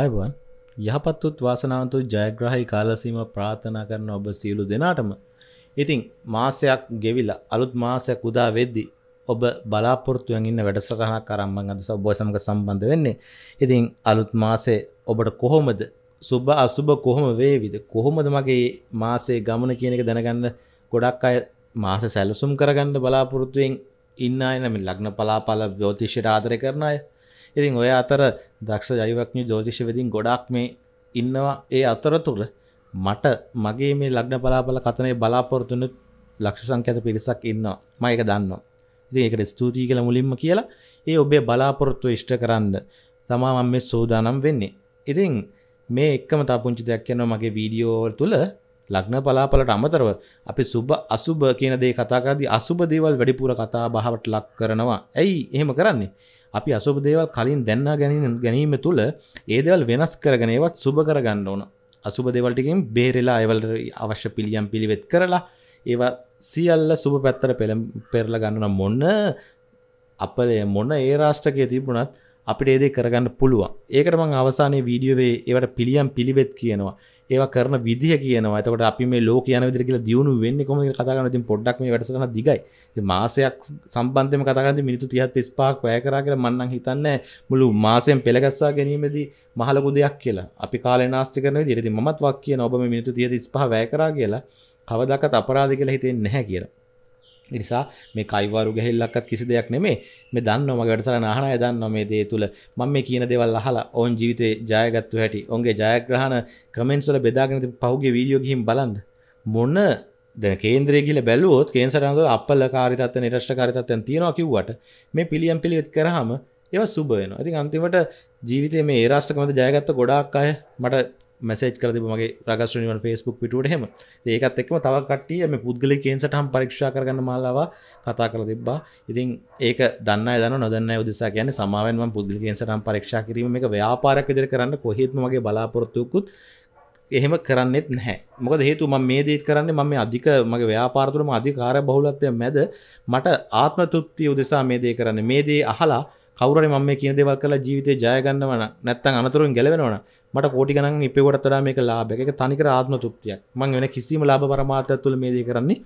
අයබන් යහපත්තුත් වාසනාවන්තු ජයග්‍රහහි කාලසීම ප්‍රාථනා කරන ඔබ සියලු දෙනාටම ඉතිං මාසයක් ගෙවිලා අලුත් මාසයක් උදා වෙද්දි ඔබ බලාපොරත්තුවෙන් ඉන්න වැඩසටහන කරම්බන් අද ඔබ සමඟ සම්බන්ධ වෙන්නේ ඉතිං අලුත් මාසේ ඔබට කොහොමද සුබ අසුභ කොහොම වේවිද කොහොමද මගේ මාසේ ගමන කියන එක දැනගන්න ගොඩක් අය මාස සැලසුම් කරගන්න බලාපොරොත්තුවෙන් ඉන්න එනම ලග්න පලාපල ව්‍යෝතිශ්‍යට ආදර කරන අය ඉතින් ඔය අතර දක්ෂ ජයවක්ඥ ජෝතිෂවෙදින් ගොඩක් මේ ඉන්නවා ඒ අතර තුර මට මගේ මේ ලග්න බලාපල කතනේ බලාපොරතුන ලක්ෂ සංකඇත පිරිසක් ඉන්නවා මයක දන්නවා ඉතින් එකට ස්තුතියි කළ මුලින්ම කියලා ඒ ඔබේ බලාපොරොත්තුව ඉෂ්ට කරන්න තමා මම මේ සෝදානම් වෙන්නේ ඉතින් මේ එක්කම තා පුංචි දෙයක් යනවා මගේ වීඩියෝවල් තුළ ලග්න පලාපලට අමතරව අපි සුබ අසුබ කියන දේ කතාකාදී අසුබ දේවල් වැඩිපුර කතා බහවට ලක් කරනවා ඇයි එහෙම කරන්නේ අපි අසුබ දේවල් කලින් දැන්න ගැන ගැනීම තුළ ඒදවල් වෙනස් කරගනේවත් සුබ කරගන්න ඕන අසුබ දෙවල්ටිකින් බේරෙලා එවල් අවශ්‍ය පිළියම් පිළිවෙත් කරලා ඒවා සියල්ල සුබ පැත්තර පෙළ පෙරල ගන්නන මොන්න අපලේ මොන්න ඒ රාෂ්ටකය තිබුණත් අපිට ඒදේ කරගන්න පුළුවන් ඒකට මං අවසානයේ වීඩියෝවේ ඒවට පිළියම් පිළිවෙත් කියනවා ඒව කරන විදිහ කියනවා ඇතකට අපි මේ ලෝක යන විදිර කියලා දියුණු වෙන්න කොම කතාගනති පොඩ්ඩක් මේ වැඩසටන දිගයි මාසයක් සම්බන්ධම කතාගන්න මිනිතු තියත් ස්පාක් වැය කරා කියලා මන්නන් හිතන්න මුළු මාසයෙන් පෙළගස්සා ගැනීමදී මහලකු දෙයක් කියලා අපි කාල නාස්ති කරන දිරති මත් වක් කිය ඔබ මිනිතු තිය ස්පා වැය කරා කියලා කවදක්කත් අපරාධ කියලා හිතෙන් නැහැ කියලා නිසා මේ කයිවාරු ගැහිල්ලක්වත් කිසි දෙයක් නෙමේ මේ දන්නවා මගේ වැඩසටහන අහන අය දන්නවා මේ දේ තුල මම මේ කියන දේවල් අහලා ඔවුන් ජීවිතේ ජයගත්තු හැටි ඔවුන්ගේ ජයග්‍රහණ කමෙන්ට්ස් වල බෙදාගෙන තිබු පහුගිය වීඩියෝ ගිහින් බලන්න මොන දැන් කේන්ද්‍රය ගිහිල්ලා බැලුවොත් කේන්සරනද අපලකාරී තත්ත්ව නිරෂ්ටකාරී තත්ත්වයන් තියනවා කිව්වට මේ පිළියම් පිළිවෙත් කරාම ඒව සුබ වෙනවා. ඉතින් අන්තිමට ජීවිතේ මේ ඒ රාෂ්ට්‍රකමත ජයගත්ත ගොඩාක් අය මට මැසේජ් කරති මගේ රගස්ටනිවන් ෆස්බුක් පිටුවට හෙම ඒකත් එක්ම තව කටිය මේ පුද්ගලි කේන්සටහම් පරීක්ෂා කරගන්න මල්ලවා කතා කර තිබ්බා ඉතින් ඒක දන්න දන නොදන්න උදෙසා කියන සමාවෙන්ම පුද්ගලි කේන්සටම් පරීක්ෂා කිරීම එක ව්‍යාපාරක් විදිර කරන්න කොහෙත්ම මගේ බලාපොරොත්තුකුත් එහෙම කරන්නෙත් නැහැ මොකද හේතු ම මේ දේත් කරන්නේ මම අධික මගේ ව්‍යාපාරතුරම අධිකාර බහුලත්වය මැද මට ආත්ම තුෘප්තිය උදෙසා මේ දේ කරන්න මේ දේ අහලා කවර ම මේ කියන දෙවල් කලා ජීවිතය ජයගන්නවන නැත්තන් අනතුරුන් ගැලවෙනවන මට කෝටි ගනන් ඉපවටතර මේක ලාබැක තනික ආත්ම තුෘපතියක් මං වෙන කිසිම ලාබ පරමාතය තුළ මේදී කරන්නේ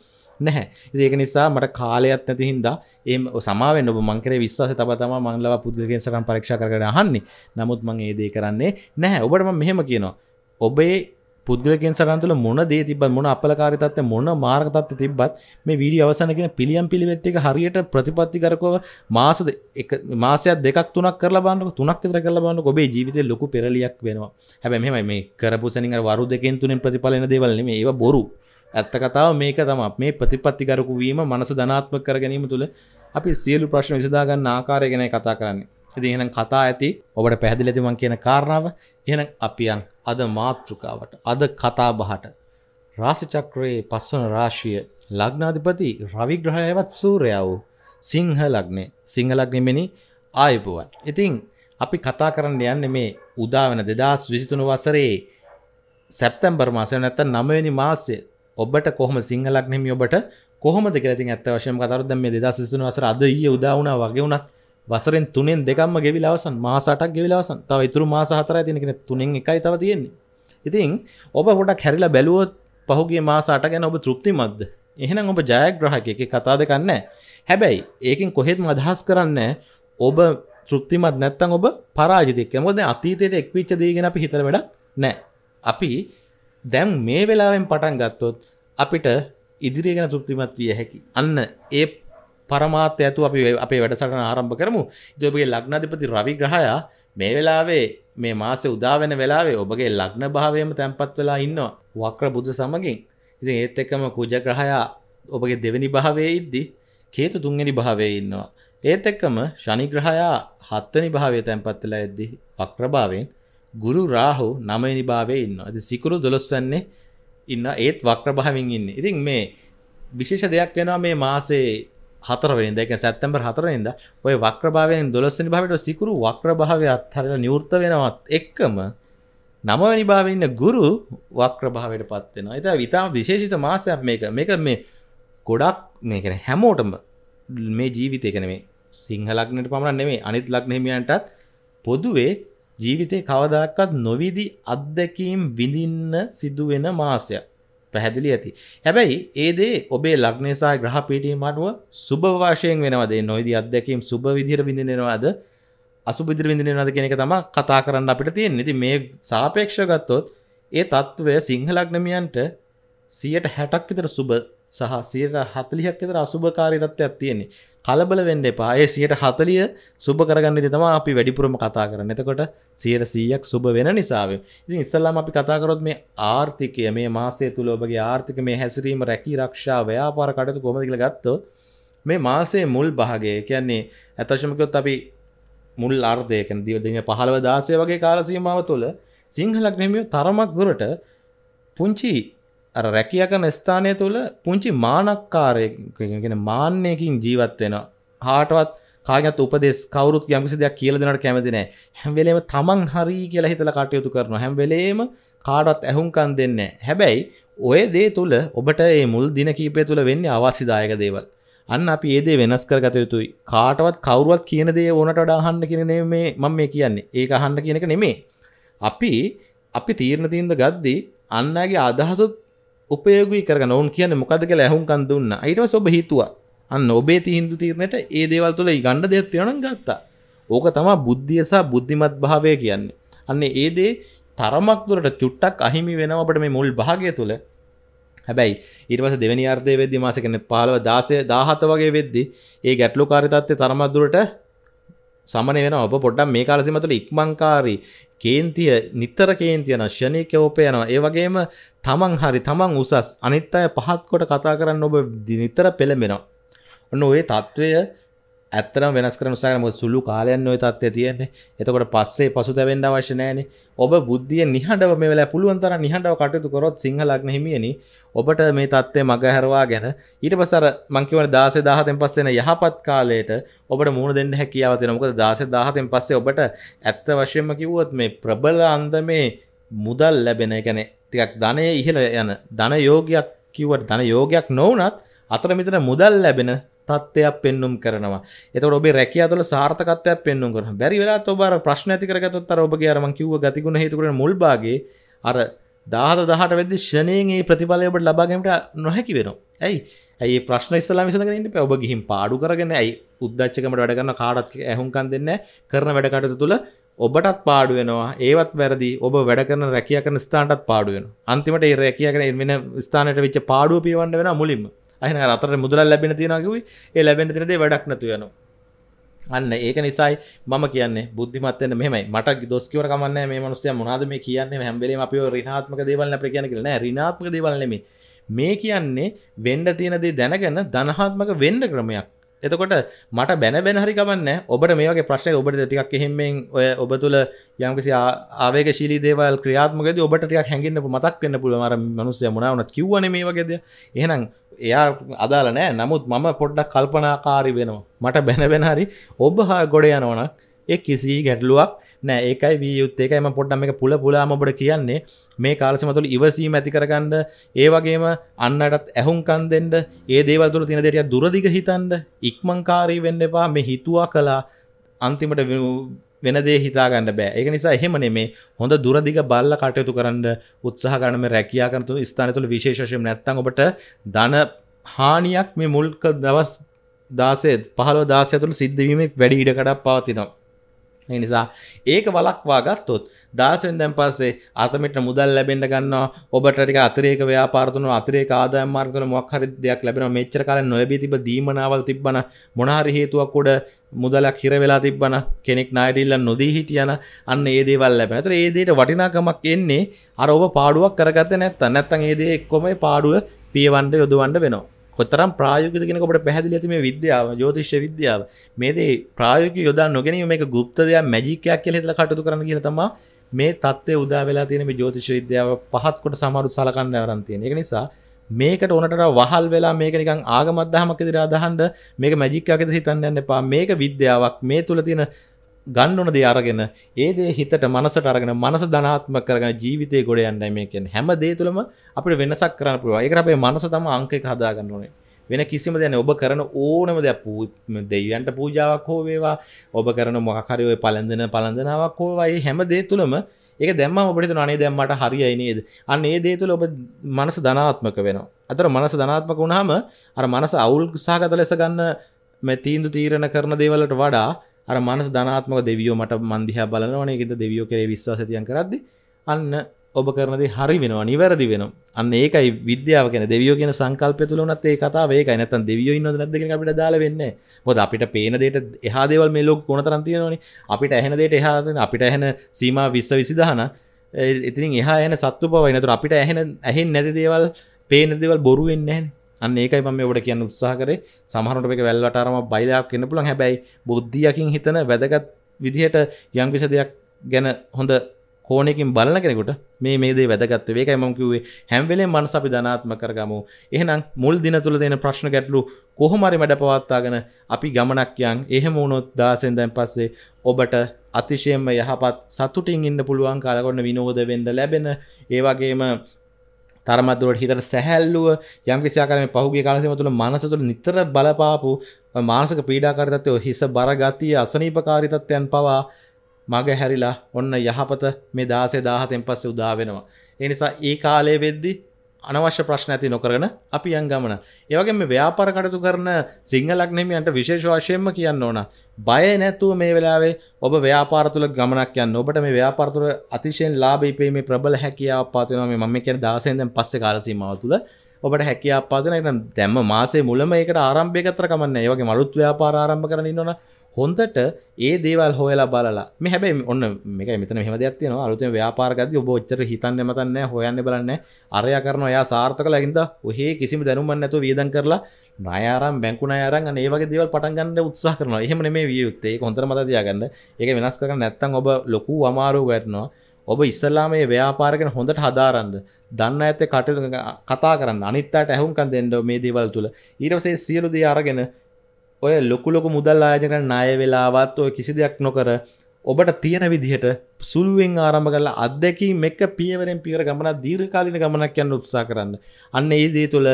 නැහැ ඒක නිසා මට කාලයත් නැති හින්දා ඒ සමාවෙන් ඔබ මංකර විශ්වාස තබ තම මංලව පුද්ගලගෙන් සරම් පරක්ෂ කරන හන්නේ නමුත් මං ඒදේ කරන්නේ නැහැ ඔබට මෙහෙම කියනවා ඔබේ පුද්ගලකෙන් සටන්තුල මොන දේ තිබත් මොන අපලකාරිතත්ව මොන මාර්ගතත්ව තිබත් මේ වීඩිය අවසනකෙන පිළියම් පිළිවෙත්තික හරියට ප්‍රතිපත්ති කරකව මාසද මාසයක් දෙකක් තුනක් කරලා බන්නක තුනක් විතර කරලා බන්න ඔබේ ජීවිතය ලොකු පෙරලියක් වෙනවා හැබැයි මෙහෙමයි මේ කරපු සෙනින් අර වරු දෙකෙන් තුනෙන් ප්‍රතිඵල එන දේවල් නෙමෙයි ඒවා බොරු ඇත්ත කතාව මේක තමයි මේ ප්‍රතිපත්ති කරකු වීම මනස ධනාත්මක කර ගැනීම තුල අපි සියලු ප්‍රශ්න විසඳා ගන්න ආකාරය ගැන කතා කරන්නේ එතිහෙනම් කතා ඇති ඔබට පැහදිලතිමන් කියන කාරණාව එන අපියන් අද මාතෘකාවට අද කතා බහට රාසිචක්‍රයේ පස්වන රාශිය ලග්නාධිපති රවිග්‍රහයවත් සූරයාව සිංහ ලග්නේ සිංහලග්නෙමනි ආයපුුවන්. ඉතිං අපි කතා කරන්න යන්න මේ උදාවන දෙදස් විසිතුනු වසරේ සැප්තැම්බර් මාසය නැත්ත නමවැනි මාසය ඔබට කොහම සිංහලක් නෙමි ඔබට කොහොමද කරති ඇත්ත වශය කතරුද මේ දෙදස් සිතුන වසර අද ඒ උදාවුණ වගේ වුණත් වසරෙන් තුනෙන් දෙකම්ම ගෙවිලා අවසන් මාස 8ක් ගෙවිලා අවසන්. තව ඉතුරු මාස 4යි තියෙන කෙනෙක් තුනෙන් එකයි තව තියෙන්නේ. ඉතින් ඔබ පොඩක් හැරිලා බැලුවොත් පහුගිය මාස 8 ගැන ඔබ තෘප්තිමත්ද? එහෙනම් ඔබ ජයග්‍රහකයෙක් කතා දෙකක් නැහැ. හැබැයි ඒකෙන් කොහෙත්ම අදහස් කරන්නේ ඔබ තෘප්තිමත් නැත්තම් ඔබ පරාජිතයෙක්. මොකද දැන් අතීතයේ එක්විච්ච දේ ගැන අපි හිතන වැඩක් නැහැ. අපි දැන් මේ වෙලාවෙන් පටන් ගත්තොත් අපිට ඉදිරිය ගැන තෘප්තිමත් විය හැකි. අන්න ඒ පරමාත්‍ය ඇතු අපි අපේ වැඩසටන ආරම්භ කරමු ජොබගේ ලක්නාධිපති රවි ග්‍රහයා මේ වෙලාවේ මේ මාස උදාවෙන වෙලාවේ ඔබගේ ලක්න භාවයම තැන්පත් වෙලා ඉන්නවා වක්‍ර බුදු සමගින් ඉති ඒත් එක්කම කුජග්‍රහයා ඔබගේ දෙවැනි භාවේ ඉද්දි කේතු තුන්ගනි භාවේ ඉන්නවා ඒත් එක්කම ශනිග්‍රහයා හත්වනි භාවය තැන්පත්වෙලා ඇද්දි වක්්‍රභාවෙන් ගුරු රාහු නමනි භාවේ ඉන්න ඇති සිකුරු දොළොස්සන්නේ ඉන්න ඒත් වක්්‍රභාවින් ඉන්න ඉතින් මේ විශේෂ දෙයක් වෙනවා මේ මාසේ හතරවෙනිද එක සැත්තැම්බර් හතරනිද ඔය වක්‍රභාවයෙන් දොලස්සනි භාවට සිකුරු වක්‍රභාවය අත්හරලා නිවෘත වෙනවත් එක්කම නමවැනි භාවඉන්න ගුරු වක්‍රභාවයට පත්වෙන එත විතාම විශේෂිත මාසයක් මේක මේක මේ ගොඩක් මේකන හැමෝටම මේ ජීවිතයකන මේ සිංහලක්නට පමණ නෙමේ අනිත් ලක්නහිමියන්ටත් පොදුවේ ජීවිතය කවදක්කත් නොවිදි අත්දැකීම් විඳින්න සිදුවෙන මාසයක් පැහැදිලි ඇති. හැබැයි ඒදේ ඔබේ ලග්නසා ග්‍රහපීටීම අනුව සුභවාශයෙන් වෙනවදේ නොයිද අදැකීම් සුභ විදිර විඳිනෙනවාද අසුපිදිර විඳිනෙනද කෙනෙක තම කතා කරන්න අපිට තියෙන් නති මේ සාපේක්ෂ ගත්තොත් ඒ තත්ත්වය සිංහලග්නමියන්ට සියට හැටක් විතර සුභ සහ සියට හතලිහක් විතර අසුභකාරී තත්ත්වයක් තියෙන්නේ කලබල වෙන්න එපා ඒ සියට හතලිය සුබ කරගන්න තම අපි වැඩිපුරම කතා කරන්න එතකොට සියර සීයක් සුබ වෙන නිසාව ඉති ඉස්සල්ලාම අපි කතාකරොත් මේ ආර්ථිකය මේ මාසය තුළ ඔබගේ ආර්ථික මේ හැසිරීම රැකී රක්ෂා ව්‍යාපාර කටතු කොමදිල ගත්තෝ මේ මාසේ මුල් භාගේ කියන්නේ ඇතශමකොත් අපි මුල් අර්ධයකන දිවදින පහළව දාසය වගේ කාලසීමාව තුළ සිංහලක් නෙමිය තරමක් දුරට පුංචි රැකියකන ස්ථානය තුළ පුංචි මානක්කාරයගෙන මාන්‍යයකින් ජීවත් වෙන හාටවත් කාගත් උපදෙස් කවරුත් යම්කිසි දෙයක් කියල දෙනට කැමතිනෑ හැම්වෙලේම තමන් හරි කියලා හිතල කටයුතු කරන හැම්වෙලේම කාඩත් ඇහුම්කන් දෙන්න හැබැයි ඔය දේ තුළ ඔබට ඒ මුල් දින කීපය තුළ වෙන්නේ අවාසිදායක දේවල් අන්න අපි ඒදේ වෙනස් කරගත යුතුයි කාටවත් කවරුවත් කියන දේ ඕනට අඩාහන්න කියන මේ මම මේ කියන්නේ ඒ අහන්න කියනක නෙමේ අපි අපි තීරණ තිීන්ද ගද්දී අන්නගේ අදහසුත් උපයෝගී කරන ඔවන් කියන මොකද කියලා ඇහුම්කන් දුන්න අයිටම ඔබ හිතුවා අන්න ඔබේ තිහින්දු තීරණයට ඒ දේවල් තුළ ඉගණ්ඩ දෙයක් තියෙනනම් ගත්තා ඕක තමා බුද්ධිය සහ බුද්ධිමත් භාවය කියන්නේ අන්නේ ඒ දේ තරමක් දුරට චුට්ටක් අහිමි වෙනවා අපිට මේ මුල් භාගය තුළ හැබැයි ඊට පස්සේ දෙවෙනි අර්ධයේ වෙද්දි මාසෙ කියන්නේ 15 16 17 වගේ වෙද්දි ඒ ගැටලුකාරී තත්ත්වය තරමක් දුරට සමන වෙන ඔබ පොඩ්ඩක් මේ කාලසිමතුල ඉක්මංකාරී කේන්තිය නිතර කේන්තියන ශනයක ඔපයනවා ඒවගේම තමන් හරි තමන් උසස් අනිත් අය පහත්කොට කතා කරන්න ඔබ දිනිතර පෙළඹෙනවා ඔන්න ඔය තත්ත්වය ඇත්තනම් වෙනස් කරන සාරම සුළු කාලයන්න ඔය තත්ය තියෙන්නේ එතකොට පස්සේ පසු තැවෙන්ඩ අවශ්‍යනෑන ඔබ බුද්ධිය නිහඬව මෙලා පුළුවන්තර නිහඬව කටයුතු කොරොත් සිංහලක්න හිමියනි ඔබට මේ තත්ත්වය මගහැරවා ගැන ඊට පසර මංකිවන දාසේ දාහතෙන් පස්සෙන යහපත් කාලයට ඔබට මුණ දෙන්න හැකියාවතෙන මොකද දාස දාහතෙන් පස්සේ ඔබට ඇත්ත වශයෙන්ම කිවුවොත් මේ ප්‍රබල අන්ද මේ මුදල් ලැබෙන ගැන ටිකක් ධනය ඉහළ යන ධන යෝගයක් කිවට ධන යෝගයක් නොවනත් අතර මෙතන මුදල් ලැබෙන තත්ත්වයක් පෙන්නුම් කරනවා එතකොට ඔබේ රැකියාව තුළ සාර්ථකත්වයක් පෙන්නුම් කරනවා බැරි වෙලාවත් ඔබ අර ප්‍රශ්න ඇති කරගත්තොත් අර ඔබගේ අර මං කිව්ව ගතිගුණ හේතු කරගෙන මුල් භාගයේ අර 17 18 වෙද්දි ෂණයෙන් ඒ ප්‍රතිඵලය ඔබට ලබා ගැනීමට නොහැකි වෙනවා ඇයි ඇයි මේ ප්‍රශ්න ඉස්සලාම විසඳගෙන ඉන්න බෑ ඔබ ගිහින් පාඩු කරගෙන ඇයි උද්දච්චකමට වැඩ කරන කාටත් ඇහුම්කන් දෙන්නේ කරන වැඩ කටයුතු තුළ ඔබටත් පාඩු වෙනවා ඒවත් වැරදි ඔබ වැඩ කරන රැකියා කරන ස්ථානටත් පාඩු වෙනවා අන්තිමට ඒ රැකියා කරන වෙන ස්ථානයට වෙච්ච පාඩුව පියවන්න වෙනවා මුලින්ම අහින අතර මුදල ලැබෙන තියෙනකිවේ ඒ ලැබෙන තිනදේ වැඩක් නැතියන අන්න ඒක නිසායි මම කියන්නේ බුද්ධිමත්වන මෙමයි මට දොස්කවර කමන්න මේ මනුසය මොනාද මේ කියන්නේ හැම්බලීම අපි රිනාත්මක දේවල්න ප්‍ර කියන කරන රිනාත්මක දේවල්නෙමේ මේ කියන්නේ වෙන්ඩ තියෙනදේ දැනගන්න ධනහාත්මක වෙන්ඩ ක්‍රමයක් එතකොට මට බැනබැන හරි කමන්න ඔබට මේක ප්‍රශ්නය ඔබට ටිකක් එහෙමෙන් ඔය ඔබ තුළ යම්කිසි ආවේක ශීලි දේවල් ක්‍රියාත්මකද ඔබට ටිකක් හැඟින්න මතක් වෙන්න පුළුවමර මනුස්සය මුණාවන කිව්වන මේ වගේද එහෙනම් එයා අදාල නෑ නමුත් මම පොඩ්ඩක් කල්පනාකාරි වෙනවා මට බැනබෙන හරි ඔබ හා ගොඩ යනවනක් ඒ කිසි ගැටලුවක් නෑ ඒකයි වී යුත්තේකයිම පොඩ්ඩම් එක පුල පුලාම ඔබට කියන්නේ මේ කාලසම තුළ ඉවසීම ඇති කරගන්න ඒවගේම අන්නටත් ඇහුම්කන් දෙෙන්ට ඒ දේවල්තුළ තින දෙරිය දුරදිග හිතන්ඩ ඉක්මංකාරී වෙන්න එපා මේ හිතුවා කලා අන්තිමට වෙනදේ හිතාගන්න බෑ ඒක නිසා එහෙම නෙමේ හොඳ දුරදිග බල්ල කටයුතු කරන්න උත්සාහ කරනම රැකයා කරතු ස්ථානතුළ විශේෂම නැත්තන් ඔබට ධන හානියක් මේ මුල්ක දවස් දාසේ පහල දාසයතුළ සිද්ධවීම වැඩි ඉඩකඩක් පවතිනවා නිසා ඒක වලක්වා ගත්තොත් දාසෙන් දැන් පස්සේ අතමිට මුදල් ලැබෙන්ට ගන්නවා ඔබට ටික අතරේක ව්‍යාපාරතුන අතරේක ආදායම් මාර්ග තුන මොකක් හරි දෙයක් ලැබෙනවා මෙච්චර කාලෙ නොලැබී තිබ්බ දීමනාවල් තිබ්බන මොන හරි හේතුවක් උඩ මුදලක් හිර වෙලා තිබ්බන කෙනෙක් ණයදilla නොදී හිටියන අන්න ඒ දේවල් ලැබෙන. ඒතර ඒ දෙයට වටිනාකමක් එන්නේ අර ඔබ පාඩුවක් කරගත්තේ නැත්තම් නැත්තම් ඒ දේ එක්කම පාඩුව පියවන්න යොදවන්න වෙනවා. කොතරම් ප්‍රායෝගික කෙනක අපට පැහැදිලි ඇති මේ විද්‍යාව ජෝතිෂ්‍ය විද්‍යාව මේ දේ ප්‍රායෝගික යොදා නොගැනීම මේක গুপ্ত දෙයක් මැජික් එකක් කියලා හිතලා කටයුතු කරන්න කියලා තමයි මේ தත්ත්වය උදා වෙලා තියෙන මේ ජෝතිෂ විද්‍යාව පහත් කොට සමහරු සලකන්න ආරම්භ තියෙන. ඒක නිසා මේකට ඕනට වහල් වෙලා මේක නිකන් ආගමක් දහමක් ඉදිරියට අදහන්න මේක මැජික් එකක් ඉදිරියට හිතන්න යන්න එපා. මේක විද්‍යාවක්. මේ තුල තියෙන ගන්නන දේ අරගෙන ඒදේ හිතට මනසට අරගෙන මනස ධනාත්ම කරගෙන ජීවිතය ගොඩ යන්න මේකෙන් හැම දේ තුළම අපිට වෙනසක් කරන්න පුළුව ඒක අපේ මනස තම අංක එක හදාගන්න ඕනේ වෙන කිසිම දෙන ඔබ කරන ඕනම දෙ දෙවියන්ට පූජාවක් හෝ වේවා ඔබ කරන මොකරයෝය පලඳන පලඳනාවක් හෝවයි හැම දේ තුළම ඒක දැම්ම ඔබට අනේ දැම්මට හරියි නේද අන්න ඒ දේ තුළ ඔබ මනස ධනාත්මක වෙනවා අතර මනස ධනාත්මක වුණාම අර මනස අවුල් සාගත ලෙස ගන්න මැතීන්දු තීරණ කරන දේවලට වඩා අර මනස ධනාත්මක දෙවියෝ මට මන්දිහා බලනවනේ එකද දෙවියෝ කරේ විශ්වාසතියන් කරද්දි අන්න ඔබ කරනද හරි වෙනවා නිවැරදි වෙන අන්න ඒකයි විද්‍යාව කියෙන දෙවියෝ කියෙන සංකල්ප තුළනත් ඒ කතාව ඒක නැතන් දෙවියෝ ඉන්න නැදක අපිට දාල වෙන්න හොද අපිට පේනදට එහාදේවල් මේ ලෝක කොනතරන්තියනනි අපිට ඇහනදට එහාදන අපිට ඇහන සීම විශ්ව විසිදහන ඉතින් එහා එන සත්තු පවයිනතුර අපිට ඇහෙන ඇහෙන් නැති දේවල් පේනදවල් බොරුවෙන්නේ අන්න ඒකයි මම ඔබට කියන්න උත්සාහ කරේ සමහරට මේක වැල්වටාරම බයිලයක් වෙන්න පුළුවන් හැබැයි බුද්ධියකින් හිතන වැදගත් විදිහට යම්කිසි දෙයක් ගැන හොඳ කෝණයකින් බලන කෙනෙකුට මේ මේ දේ වැදගත් වේ. ඒකයි මම කිව්වේ හැම වෙලේම මනස අපි ධනාත්මක කරගමු. එහෙනම් මුල් දින තුල දෙන ප්‍රශ්න ගැටලු කොහොම හරි මඩ පවත්වාගෙන අපි ගමනක් යන්. එහෙම වුණොත් 16 දැන් පස්සේ ඔබට අතිශයම යහපත් සතුටින් ඉන්න පුළුවන් කාලගොන්න විනෝද වෙන්න ලැබෙන ඒ වගේම තරමත්දුවට හිතර සැහැල්ලුව යම් කිසිකාරම පහුගේ කාලසම තුළ මනස තුළ නිතර බලපාපු මානසක පීඩාකාරතත්වය හිස බරගතිය අසනීපකාරිතත්වයන් පවා මග හැරිලා ඔන්න යහපත මේ දාසේ දාහතෙන් පස්සේ උදාවෙනවා. එනිසා ඒ කාලය වෙද්දි අනවශ්‍ය ප්‍රශ්න ඇති නොකරන අපි යන් ගමන. ඒවගේ මේ ව්‍යාපාර කටතු කරන සිංහලක්නෙමියන්ට විශේෂ වශයෙන්ම කියන්න ඕන. බය නැතුව මේ වෙලාවේ ඔබ ව්‍යාපාර තුළ ගමනක් යන්න. ඔබට මේ ව්‍යාපාර තුළ අතිශයින් ලාභ ඉපීමේ ප්‍රබල හැකියාවක් පත් වෙනවා. මේ මම කියන 16 දැන් පස්සේ කාල සීමාව තුළ ඔබට හැකියාවක් පත් වෙනවා. දැම්ම මාසේ මුලම ඒකට ආරම්භය ගත්තර කමන්නේ. ඒ වගේ මලුත් ව්‍යාපාර ආරම්භ කරන්න ඉන්නවනේ. හොඳට ඒ දේවල් හොයලා බලලා මේ හැබැයි ඔන්න මේක මෙතන මෙහෙම දෙයක් තියෙනවා අලුතෙන් ව්‍යාපාර කරද්දී ඔබ ඔච්චර හිතන්නේ මතන්නේ හොයන්නේ බලන්නේ අරයා කරනවා එයා සාර්ථකලා ගින්ද ඔහේ කිසිම දැනුමක් නැතුව වියදම් කරලා නයාරම් බැංකු නයාරම් අන්න ඒ වගේ දේවල් පටන් ගන්න උත්සාහ කරනවා එහෙම නෙමෙයි විය යුත්තේ ඒක හොඳට මතක තියාගන්න ඒක වෙනස් කරගන්න නැත්නම් ඔබ ලොකු අමාරුවක් වැටෙනවා ඔබ ඉස්සල්ලාමේ ව්‍යාපාරගෙන හොඳට හදාරන්ද දන්න ඇත කට කතා කරන්න අනිත්තාට ඇහුම්කන් දෙන්නඩ මේ දේවල් තුළ ඊරසේ සියලු දේ අරගෙන ඔය ලොකුලොක මුදල් ආයජකර නාය වෙලාවත් ඔය කිසි දෙයක් නොකර ඔබට තියෙන විදිහට සුළුවෙන් ආරම්භ කරලා අත්දැකීම් එක පියවරෙන් පියවර ගමනක් දීර්ඝකාලීන ගමනක් යන්න උත්සාහ කරන්න. අන්න ඒ දේ තුළ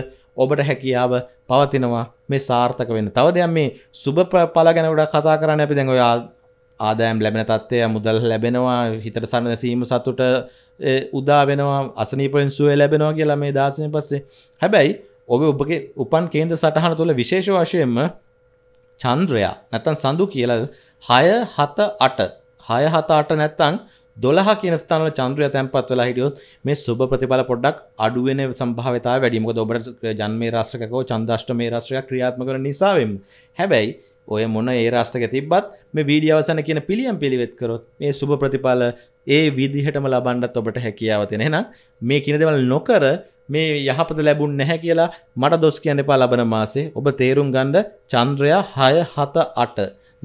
ඔබට හැකියාව පවතිනවා මේ සාර්ථක වෙන්න. තව දෙයක් මේ සුබ ඵල ගැන ගොඩක් කතා කරන්නේ අපි දැන් ඔය ආදායම් ලැබෙන තත්ත්වය මුදල් ලැබෙනවා හිතට සැනසීම සතුට උදා වෙනවා අසනීපෙන් සුවය ලැබෙනවා කියලා මේ දාසයෙන් පස්සේ. හැබැයි ඔබ ඔබගේ උපන් කේන්ද්‍ර සටහන තුළ විශේෂ වශයෙන්ම චන්ද්‍රයා නැත්තම් සඳු කියලා 6 7 8 6 7 8 නැත්තම් 12 කියන ස්ථානවල චන්ද්‍රය තැන්පත් වෙලා හිටියොත් මේ සුබ ප්‍රතිඵල පොඩ්ඩක් අඩු වෙන සම්භාවිතාවය වැඩි. මොකද ඔබට ජන්මේ රාශියකෝ චන්දාෂ්ටමේ රාශියක් ක්‍රියාත්මක කරන නිසා වෙන්නේ. හැබැයි ඔය මොන ඒ රාෂ්ටක තිබ්බත් මේ වීඩියෝ අවසන් කියන පිළියම් පිළිවෙත් කරොත් මේ සුබ ප්‍රතිඵල ඒ විදිහටම ලබන්නත් ඔබට හැකියාව තියෙන. එහෙනම් මේ කින දේවල් නොකර මේ යහපත ලැබුන් නැහැ කියලා මට දොස් කියන එපා ලබන මාසේ ඔබ තේරුම් ගන්ඩ චන්ද්‍රයා හය හත අට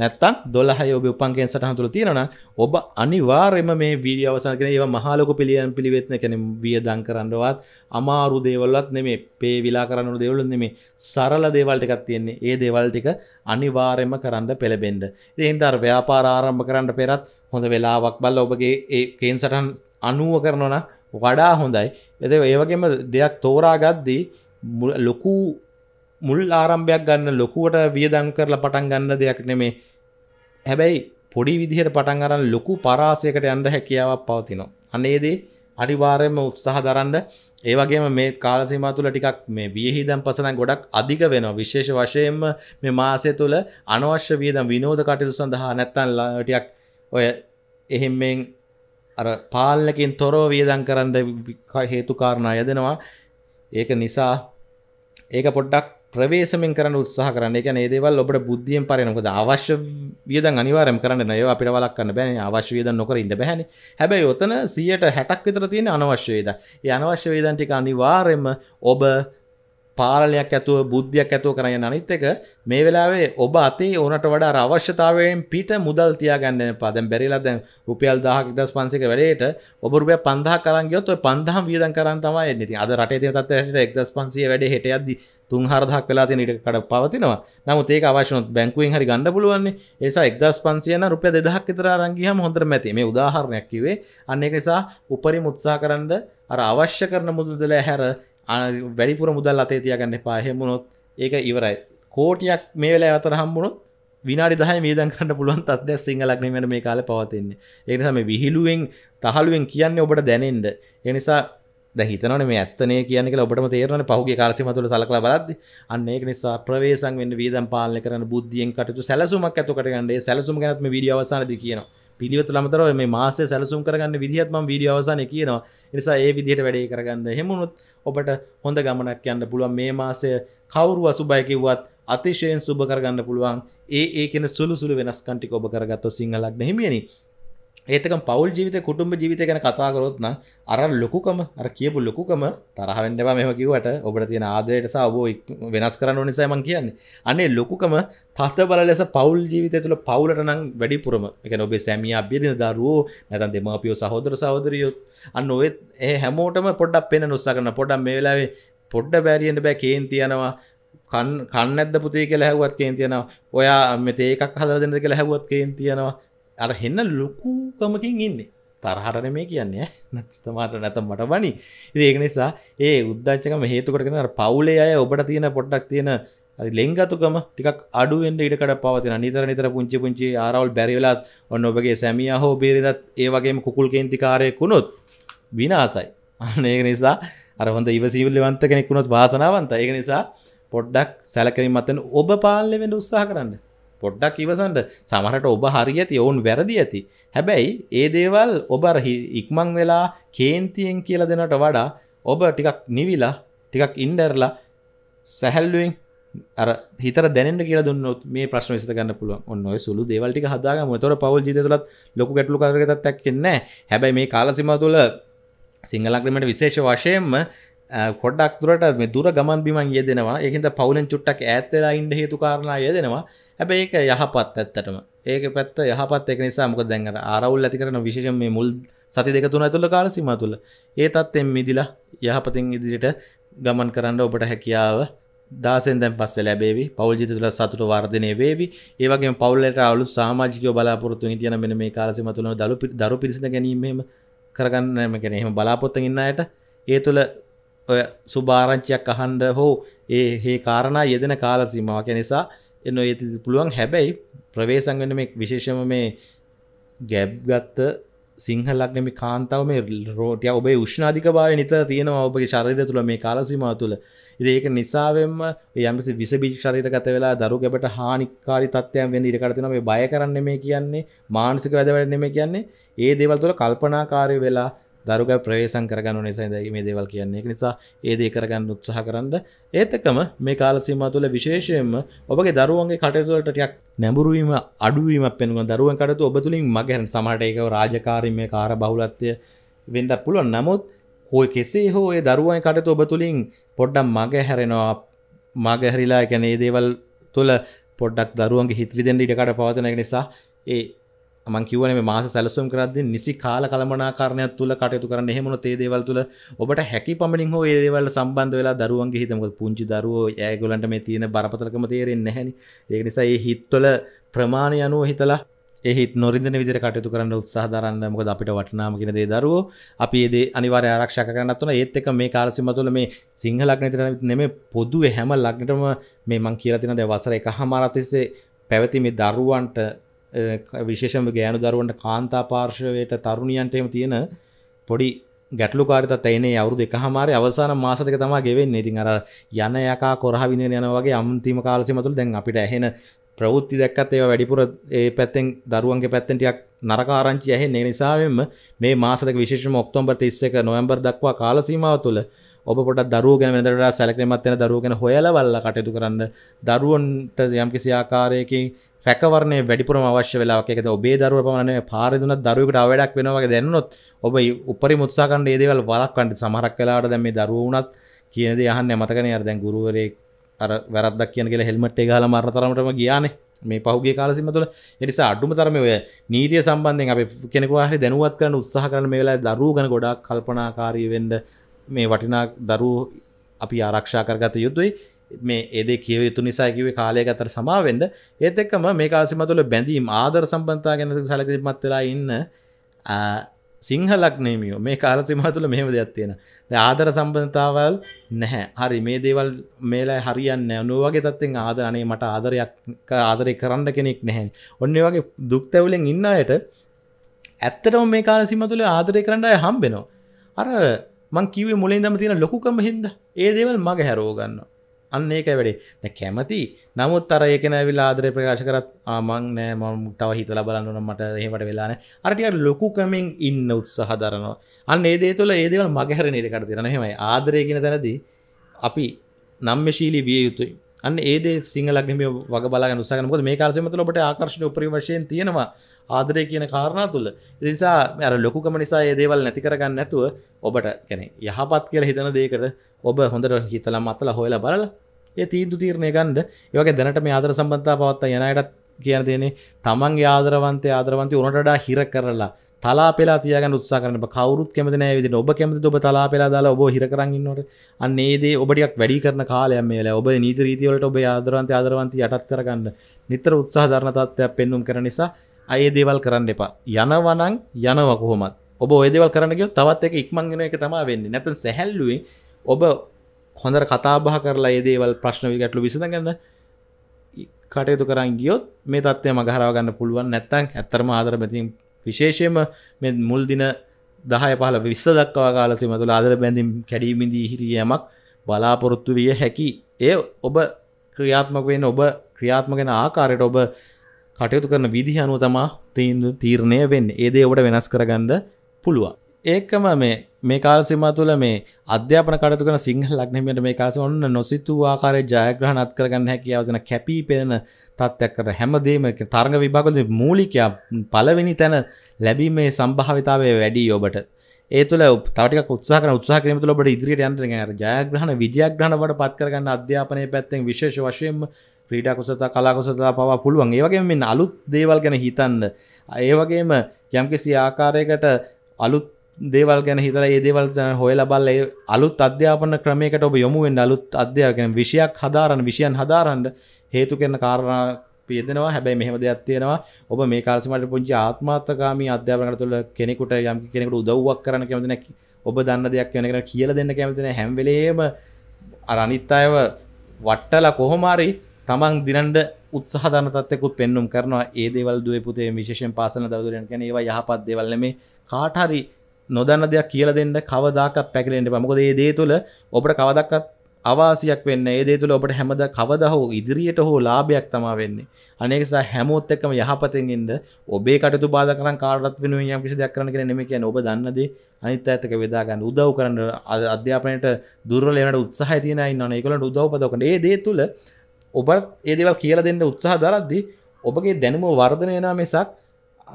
නැත්තන් දොලහය ඔබ උපන්ගෙන් සටහන් තුළ තියෙනන ඔබ අනිවාර්යම මේ වීඩිය අවසන්ගෙන ඒව මහලොක පිළියන් පිළිවෙත්න කැන වියදං කරන්නවත් අමාරු දේවල්ලත් නෙමේ පේ විලා කරන්නු දෙවලු නෙමේ සරල දේවල්ටිකත් තියෙන්නේ ඒ දේවල්ටික අනිවාර්යම කරන්න පෙළබෙන්ඩ ඒන්දර් ව්‍යාපාරාරම්භ කරන්න පෙරත් හොඳ වෙලාවක් බල්ල ඔබගේ ඒ කේන් සටන් අනුව කරනවා වඩා හොඳයි එද ඒවගේම දෙයක් තෝරාගත්දී ලොකු මුල් ආරම්භයක් ගන්න ලොකුවට වියදන් කරලා පටන් ගන්න දෙයක් නෙමේ හැබැයි පොඩි විදිහට පටන් අරන් ලොකු පරාසයකට යන්න හැකියාවක් පවතිනවා අනේදේ අනිවාර්යයෙන්ම උත්සාහ දරන්න ඒ වගේම මේ කාල සීමාව තුළ ටිකක් මේ වියහිදම් පසනම් ගොඩක් අධික වෙනවා විශේෂ වශයෙන්ම මේ මාසය තුළ අනවශ්‍ය වියදම් විනෝද කටයුතු සඳහා නැත්තම් ටිකක් ඔය එහෙම්මෙන් අර පාලනකින් තොරෝ වියදන් කරන්න හේතුකාරණා යදෙනවා ඒක නිසා ඒක පොඩ්ඩක් ප්‍රවේශමෙන් කරන්න උත්සාහ කරන්න එක නේදේවල් ඔබට බුද්ධියෙන් පරයනකොද අවශ්‍ය වියදන් අනිවාරයම කරන්න නය අපිට වලක්න්න බැන අවශ්‍ය වියදන් නොකර ඉන්න බැහැනි හැබැයි ඔතන සියයට හැටක් විතර තියෙන අනවශ්‍යවේද ඒ අනවශ්‍ය වේදන්ටික අනිවාරයම ඔබ පාලනයක් ඇතුව බුද්ධියක් ඇතුව කරන්න අනිත් එක මේ වෙලාවේ ඔබ අතේ ඕනට වඩා අවශ්‍යතාවයෙන් පිට මුදල් තියාගන්න එපා. දැන් බැරිලා දැන් රුපියල් 1000ක් 1500ක වැඩේට ඔබ රුපියල් 5000ක් කරන් ගියොත් ඔය 5000ම වියදම් කරන් තමයි එන්නේ. ඉතින් අද රටේ තියෙන තත්ත්වයට 1500 වැඩේ හෙට යද්දි 3000ක් වෙලා තියෙන ඉඩ කඩ පවතිනවා. නමුත් ඒක අවශ්‍ය නොත් බැංකුවෙන් හරි ගන්න පුළුවන්. ඒ නිසා 1500 නම් රුපියල් 2000ක් විතර අරන් ගියාම හොඳටම ඇති. මේ උදාහරණයක් කිව්වේ. අන්න ඒක නිසා උපරිම උත්සාහ කරන්ඩ අර අවශ්‍ය කරන මුදල හැර වැඩිපුර මුදල් අතේ තියගන්න පාහෙමුණොත් ඒක ඉවරයි කෝටියක් මේ වෙලා අතර හම්බුණොත් විනාඩි දහ මේදන් කරන්න පුළුවන් තත්ය සිංහලක්නීමට මේ කාල පවතින්නේ එනිසම විහිලුවෙන් තහලුවෙන් කියන්නේ ඔබට දැනෙන්ට එනිසා හිතන මේ ඇත්තන කියන ඔබට තේරන පහුගේ කාසිමතුල සලකලා බලද අන්නේ නිසා ප්‍රවේසන් වන්න වීදම් පාලන කරන බුද්ධියෙන් කටතු සැලසුමක් ඇතුකටගන්ඩේ සැලසුම ගැත්ම විඩියවසානද කියනවා පිළිවත ලමතර මේ මාසය සැලසුම් කරගන්න විදිහත්ම වීඩිය අවසාන කියනවා නිසා ඒ විදිහට වැඩේ කරගන්න හෙමුණුත් ඔබට හොඳ ගමනක් යන්න පුළුවන් මේ මාසය කවුරු අසුභයකිව්වත් අතිශයෙන් සුභ කරගන්න පුළුවන් ඒ ඒකෙන සුළු සුළු වෙනස් කන්ටික ඔබ කරගත්ත සිංහලක් නැහිමියනි ඒතක පවල් ජීවිත කුටුම්ඹ ජීවිත ගැන කතාකරොත්න අර ලොකුකම අර කියපු ලොකුකම තරහවෙන්නවා මෙම කිවට ඔබට තියෙන ආදයට සබෝ වෙනස් කරන්න නිසාම කියන්නේ අනේ ලොකුකම තත බල ලෙස පවල් ජීවිත තුළ පවුලට නම් වැඩිපුරම එක ඔබේ සැමිය අභ්‍යරින දරුවෝ නැතන් දෙමාපියෝ සහෝදර සහෝදරියොත් අන්න ඔත් ඒ හැමෝටම පොඩ්ඩක් පෙන නුස්සා කරන්න පොඩක් මේලාවේ පොඩ්ඩ බෑරියෙන්ට බෑ කේන් තියනවා කන් කන්න ඇද පුතේ කියලා හැවත් කේන් තියෙනවා ඔයා මෙතේ එකක් හදර දෙන්න කියලා හැවත් කේන් තියෙනවා අර හෙන්න ලොකුකමකින් ඉන්න තරහරන මේ කියන්නේ නතමාට නැත මට බනි ඒක නිසා ඒ උද්දච්චකම හේතුකටගෙන පවුලේ අය ඔබට තියෙන පොඩ්ඩක් තියෙන ලෙංගතුකම ටිකක් අඩුවෙන්ට ඉඩකට පවතින නිතර නිතර පුංචි පුංචි ආරවල් බැරිවෙලත් ඔන්න ඔබගේ සැමිය හෝ බේරිදත් ඒවගේම කුකුල් කේන්තිකාරයකුණොත් විනාසයි අනඒක නිසා අරහොඳ ඉවසිවිල්ලිවන්ත කෙනෙක්ුණොත් වාසනාවන්ත ඒක නිසා පොඩ්ඩක් සැලකරින් මතන ඔබ පාල්ලෙෙන් උත්සාහ කරන්න පොඩ්ඩක් ඉවසන්ට සමහට ඔබ හරි ඇති ඔවුන් වැරදි ඇති හැබැයි ඒ දේවල් ඔබ ඉක්මං වෙලා කේන්තියෙන් කියල දෙනට වඩා ඔබ ටිකක් නිවිලා ටිකක් ඉන්ඩර්ලා සැහැල්ලුවෙන් අර හිතර දැනට කියල දුන්නොත් මේ ප්‍රශ්න විසත ගන්න පුළුව ඔන්න සුළු දේවල්ටි හදාග මොතර පවල් ජිතතුලත් ලොක ගැටලු කරගතත් තැක්කෙන්න හැබැයි මේ කාලසිම තුළ සිංහලක්‍රමට විශේෂ වශයෙන්ම කොඩක් තුරට දුර ගමන් බිමන් යෙදෙනවා එකහිත පවුලෙන් චුට්ටක් ඇත්තලා ඉන්ඩ හේතු කාරණා යෙදෙනවා හැබැ ඒක යහපත් ඇත්තටම ඒක පැත් යහපත් එක නිසා මොක දැන්ගට ආරවුල් ඇති කරන විශෂ මේ මුල් සති දෙක තුන ඇතුළ කාලසිම තුළ ඒ තත් එම් මිදිලා යහපතින් ඉදිරිට ගමන් කරන්න ඔබට හැකියාව දාසෙන් දැන් පස්ස ලැබේවි පවල් ජිත තුළ සතුට වර්ධනය වේවි ඒවගේ පවල්ලට අවුලු සාමාජිකව බලාපොරත්තු තියන මෙන මේ කාලසිම තුළ දළු දරු පිරිසිඳ ගැනීමම කරගන්නම ගැන එහෙම බලාපොත්ත ඉන්නයට ඒ තුළ ඔය සුභාරංචියක් අහන්ඩ හෝ ඒ හේ කාරණා යෙදෙන කාලසිමාවක නිසා එන්න ඒ පුළුවන් හැබැයි ප්‍රවේසංගන මේ විශේෂම මේ ගැබ් ගත්ත සිංහලක්නම කාන්තාව මේ රෝටය ඔබේ උෂ්නාධික භාව නිත තියෙනවා ඔබගේ ශරීර තුළ මේ කාලසිමා තුළ ඒක නිසාවෙන්ම යම්සි විසබි ශරීර ගත වෙලා දරු ගැබට හානිකාරි තත්වයන් වෙන ඉඩකරතින මේ බය කරන්න මේ කියන්නේ මානසික වැදවැඩ නෙම කියන්නේ ඒ දේවල් තුළ කල්පනාකාරය වෙලා දරුග ප්‍රවේශන් කරගන්න නිසා දැ මේ දේවල් කියන්නේ නිසා ඒදේ කරගන්න උත්සාහ කරන්න ඒතකම මේ කාලසිම තුළ විශේෂයෙන්ම ඔබගේ දරුවන්ගේ කටයතුලටටයක් නැඹුරුවීම අඩුවීම පෙන්ුව දරුවන් කටතු ඔබ තුළින් මගහැන් සමට එකව රාජකාරීම කාර බහුලත්වය වෙන්ඩ පුළුවන් නමුත් හෝය කෙසේ හෝ ඒ දරුවන් කටතු ඔබ තුළින් පොඩ්ඩම් මග හැරෙනවා මගහැරිලා එකැනේ දේවල් තුළ පොඩ්ඩක් දරුවන්ගේ හිත්‍රි දෙෙන්ට ඉටකට පවතනක නිසා ඒ මං කිවන මාස සැලසුම් කරද නිසි කාල කළමනාකාරණයක් තුළ කටයුතු කරන්න එහෙමන තේදේවල් තුළ ඔබට හැකි පමණින් හෝ ඒදේවල් සම්බන්ධ වෙලා දරුවන්ගේ හිතමක පුංචි දරුවෝ ඒගොලන්ට මේ තියෙන බරපතලකම තේරෙන් නැහැනි ඒක නිසා ඒ හිත්වල ප්‍රමාණය අනුව හිතලා ඒහිත් නොරිදන විදිර කටයුතු කරන්න උත්සාහරන්න මොකද අපිට වටනාම කියෙනදේ දරුවෝ අපි ඒදේ අනිවාර ආරක්ෂ කරන්නත්වන ඒත් එක මේ කාරසිමතුල මේ සිංහලක් නතිර නෙම පොදුව හැම ලක්නටම මේ මං කියලතින දවසර එක හමාරතිස්සේ පැවති මේ දරුවන්ට විශේෂම ගෑනු දරුවන්ට කාන්තා පාර්ශවයට තරුණියන්ටම තියෙන පොඩි ගැටලු කාරිත තයිනේ අවුරුදු එක හමාරය අවසාන මාසක තමා ගෙවෙන්නේ ඉතින් අර යන යකා කොරහ විඳ යන වගේ අන්තිම කාලසිම තුළ දැන් අපිට ඇහෙන ප්‍රවෘත්ති දැක්කත් ඒවා වැඩිපුර ඒ පැත්තෙන් දරුවන්ගේ පැත්තෙන්ටයක් නරකාරංචි ඇහෙන්නේ නිසාවෙන්ම මේ මාසක විශේෂම ඔක්තෝම්බර් 31 නොවැම්බර් දක්වා කාලසීමාව තුළ ඔබ පොට දරුව ගැන දරට සැලකනමත් වෙන දරුවගෙන හොයලවල්ල කටයුතු කරන්න දරුවන්ට යම් කිසි ආකාරයකින් රැකවරණය වැඩිපුරම අවශ්‍ය වෙලාවක් එකද ඔබේ දරුව පමණ පාරිදුන දරුවකට අවඩක් වෙනවාගේ දැනුනොත් ඔබ උපරි මුත්සාකන්ට ඒදවල් වලක්වන්ට සමහරක් වෙලාට දැම මේ දරුවනත් කියනද යහන්න මතකන අර දැන් ගුරුවරේ අර වැරදක් කියන කියලා හෙල්මට් එක ගහලා මරන තරමටම ගියානේ මේ පහුගේ කාලසිම තුළ එනිසා අඩුම තරම ඔය නීතිය සම්බන්ධයෙන් අප කෙනෙකු හරි දැනුවත් කරන්න උත්සාහ කරන මේ වෙලාවේ දරුවෝ ගැන ගොඩාක් කල්පනාකාරී වෙන්න මේ වටිනා දරුවෝ අපි ආරක්ෂා කරගත යුතුයි මේ ඒද කියව යුතු නිසා කිවේ කාලයක අතර සමාවෙන්ඩ ඒත් එක්කම මේ කාසිමතුළ බැඳීම් ආදර සම්බන්තා ගැන සැලකිරිමත්වෙලා ඉන්න සිංහලක් නේමියෝ මේ කාල සිමතුළ මෙහම දෙයක් තියෙන ආදර සම්බන්ධතාවල් නැහැ හරි මේ දේවල් මේලා හරියන්න නොවගේ තත්තිෙන් ආදරනේ මට ආදරයක් ආදරය කරන්න කෙනෙක් නැහැ ඔන්න වගේ දුක්තැවලෙන් ඉන්නයට ඇත්තටම මේ කාල සිමතුළ ආදරය කරන්නය හම්බෙනවා අර මං කිවේ මුලින් දම තියෙන ලොකුකම හින්ද ඒ දේවල් මගේ හැරෝගන්නවා අන්න ඒක වැඩේ කැමති නමුත් අර ඒකන විලාදරය ප්‍රකාශ කරත් ආමං නෑ ම තව හිතල බලන්නන මට හෙමට වෙලාන අරටියට ලොකුකමින් ඉන්න උත්සහ දරනවා අන්න ඒදේ තුළ ඒදවල් මගහර නිරකට දෙරන හෙමයි ආදරයගෙන දැනදී අපි නම්මශීලි විය යුතුයි අන්න ඒදේ සිංහලක්ම වග බල නුසකනකො මේ කාසමතුල ඔට ආකර්ශණ උපරිවශයෙන් තියෙනවා ආදරය කියන කාරණා තුළ නිසා අර ලොකුකම නිසා ඒ දේවල් නැතිකරගන්න නැතුව ඔබට කැනෙ යහපත් කියල හිතන දේකට ඔබ හොඳට හිතලා මතලා හොයලා බලලා ඒ තීන්දු තීරණය ගන්න ඒ වගේ දැනට මේ ආදර සම්බන්ධතාව පවත්තා යන අයටත් කියන දෙන්නේ තමන්ගේ ආදරවන්තය ආදරවන්තය උනට වඩා හිර කරලා තලා පෙලා තියගෙන උත්සා කරන කවරුත් කැමති නෑ විදිහට ඔබ කැමති ඔබ තලා පෙලා දාලා ඔබ හිර කරන් ඉන්නවට අන්න ඒ දේ ඔබ ටිකක් වැඩි කරන කාලයක් මේ වෙලාව ඔබ නීති රීති වලට ඔබ ආදරවන්තය ආදරවන්තය යටත් කරගන්න නිතර උත්සාහ දරන තත්ත්වයක් පෙන්වුම් කරන නිසා අය දේවල් කරන්න එපා යනවනම් යනව කොහොමත් ඔබ ඔය දේවල් කරන්න ගියොත් තවත් එක ඉක්මන් වෙන එක තමයි වෙන්නේ නැත්නම් සැහැල්ලුවෙන් ඔබ හොඳර කතාබහ කරලා ඒදේවල් ප්‍රශ්න ගැටලු විසඳගන්න කටයුතු කරන් ගියොත් මේ තත්වය මගහරාගන්න පුළුවන් නැත්තන් ඇත්තරම ආදර බැතින් විශේෂයම මෙ මුල් දින දහය පහල විස්ස දක්වා කාලසි මතුළ ආදර බැඳම් කැඩීමිදී හිරියමක් බලාපොරොත්තු විය හැකි ඒ ඔබ ක්‍රියාත්මක වෙන ඔබ ක්‍රියාත්මගෙන ආකාරයට ඔබ කටයුතු කරන විදිහනුව තමා තීන්දු තීරණය වෙන්න ඒදේ ඔබට වෙනස් කරගන්න පුළුවන් ඒකම මේ මේ කාලසිම තුළ මේ අධ්‍යාපන කටතුකන සිංහල ලක්නමට මේ කාස ඔන්න නොසිතු ආකාරය ජයග්‍රහණ අත් කරගන්න හැකියාවදන කැපී පෙනෙන තත්ත්යක් කර හැමදේම තරග විභාගල මූලිකයා පලවෙනි තැන ලැබීමේ සම්භාවිතාවය වැඩී ඔබට ඒ තුළ තටක උත්සාහ උත්සාහ කිරීම තුළ ඔබට ඉදිරියට යන්න ජයග්‍රහණ විජයග්‍රහණ බට පත් කරගන්න අධ්‍යාපනය පැත්තෙන් විශේෂ වශයෙන් ක්‍රීඩා කුසතා කලාකුසතා පවා පුළුවන් ඒවගේ මෙ අලුත් දේවල් ගැන හිතන්න ඒවගේම යම්කිසි ආකාරයකට අලුත් දේවල් ගැන හිතල ඒදේවල් හොය ලබල්ල අලුත් අධ්‍යාපන ක්‍රමයකට ඔබ යොමුුවෙන් අලුත් අධ්‍යාපන විෂයක් හදාරන් විෂයන් හදාරන්ට හේතු කරන කාරණ පියදෙනවා හැබැයි මෙහම දෙයක් තියෙනවා ඔබ මේ කාල්සිමට පුංචි ආත්මාත්තකාමී අධ්‍යාපනකට තුළ කෙනෙකුට යම් කෙනෙකුට උදව්වක් කරන කැමති නැකි ඔබ දන්න දෙයක් වෙනකට කියල දෙන්න කැමතින හැම්වලේම අරනිත් අයව වට්ටල කොහොමාරි තමන් දිනන්ට උත්සාධනතත්යකුත් පෙන්නුම් කරනවා ඒදේවල් දුව පුතේ විශේෂෙන් පාසන දවදුරෙන් කැන ඒවා යහපත් දෙවල්ල මේ කාටහරි නොදන්න දෙයක් කියල දෙන්න කවදාක් පැකලෙන්ට පමකද ඒ දේ තුළ ඔබට කවදක්කත් අවාසියක් වෙන්න ඒ දේ තුළ ඔබට හැමද කවද හෝ ඉදිරියට හෝ ලාභයක් තමා වෙන්නේ අනෙකසා හැමෝත් එක්කම යහපතෙන්ගෙන්ද ඔබේ කටතු බාධ කරන කාරත් වෙන යම් කිසි දෙයක් කරන කෙන නෙමෙ කියන ඔබ දන්නදේ අනිත් ඇතක වෙදාගන්න උදව් කරන්න අධ්‍යාපනයට දුර්වලයට උත්සාහ තියනයි න එකකට උදව්පදකට ඒ දේ තුළ ඔබ ඒදේවල් කියල දෙන්න උත්සාහ දරද්දි ඔබගේ දැනුම වර්ධනයනා මෙසක්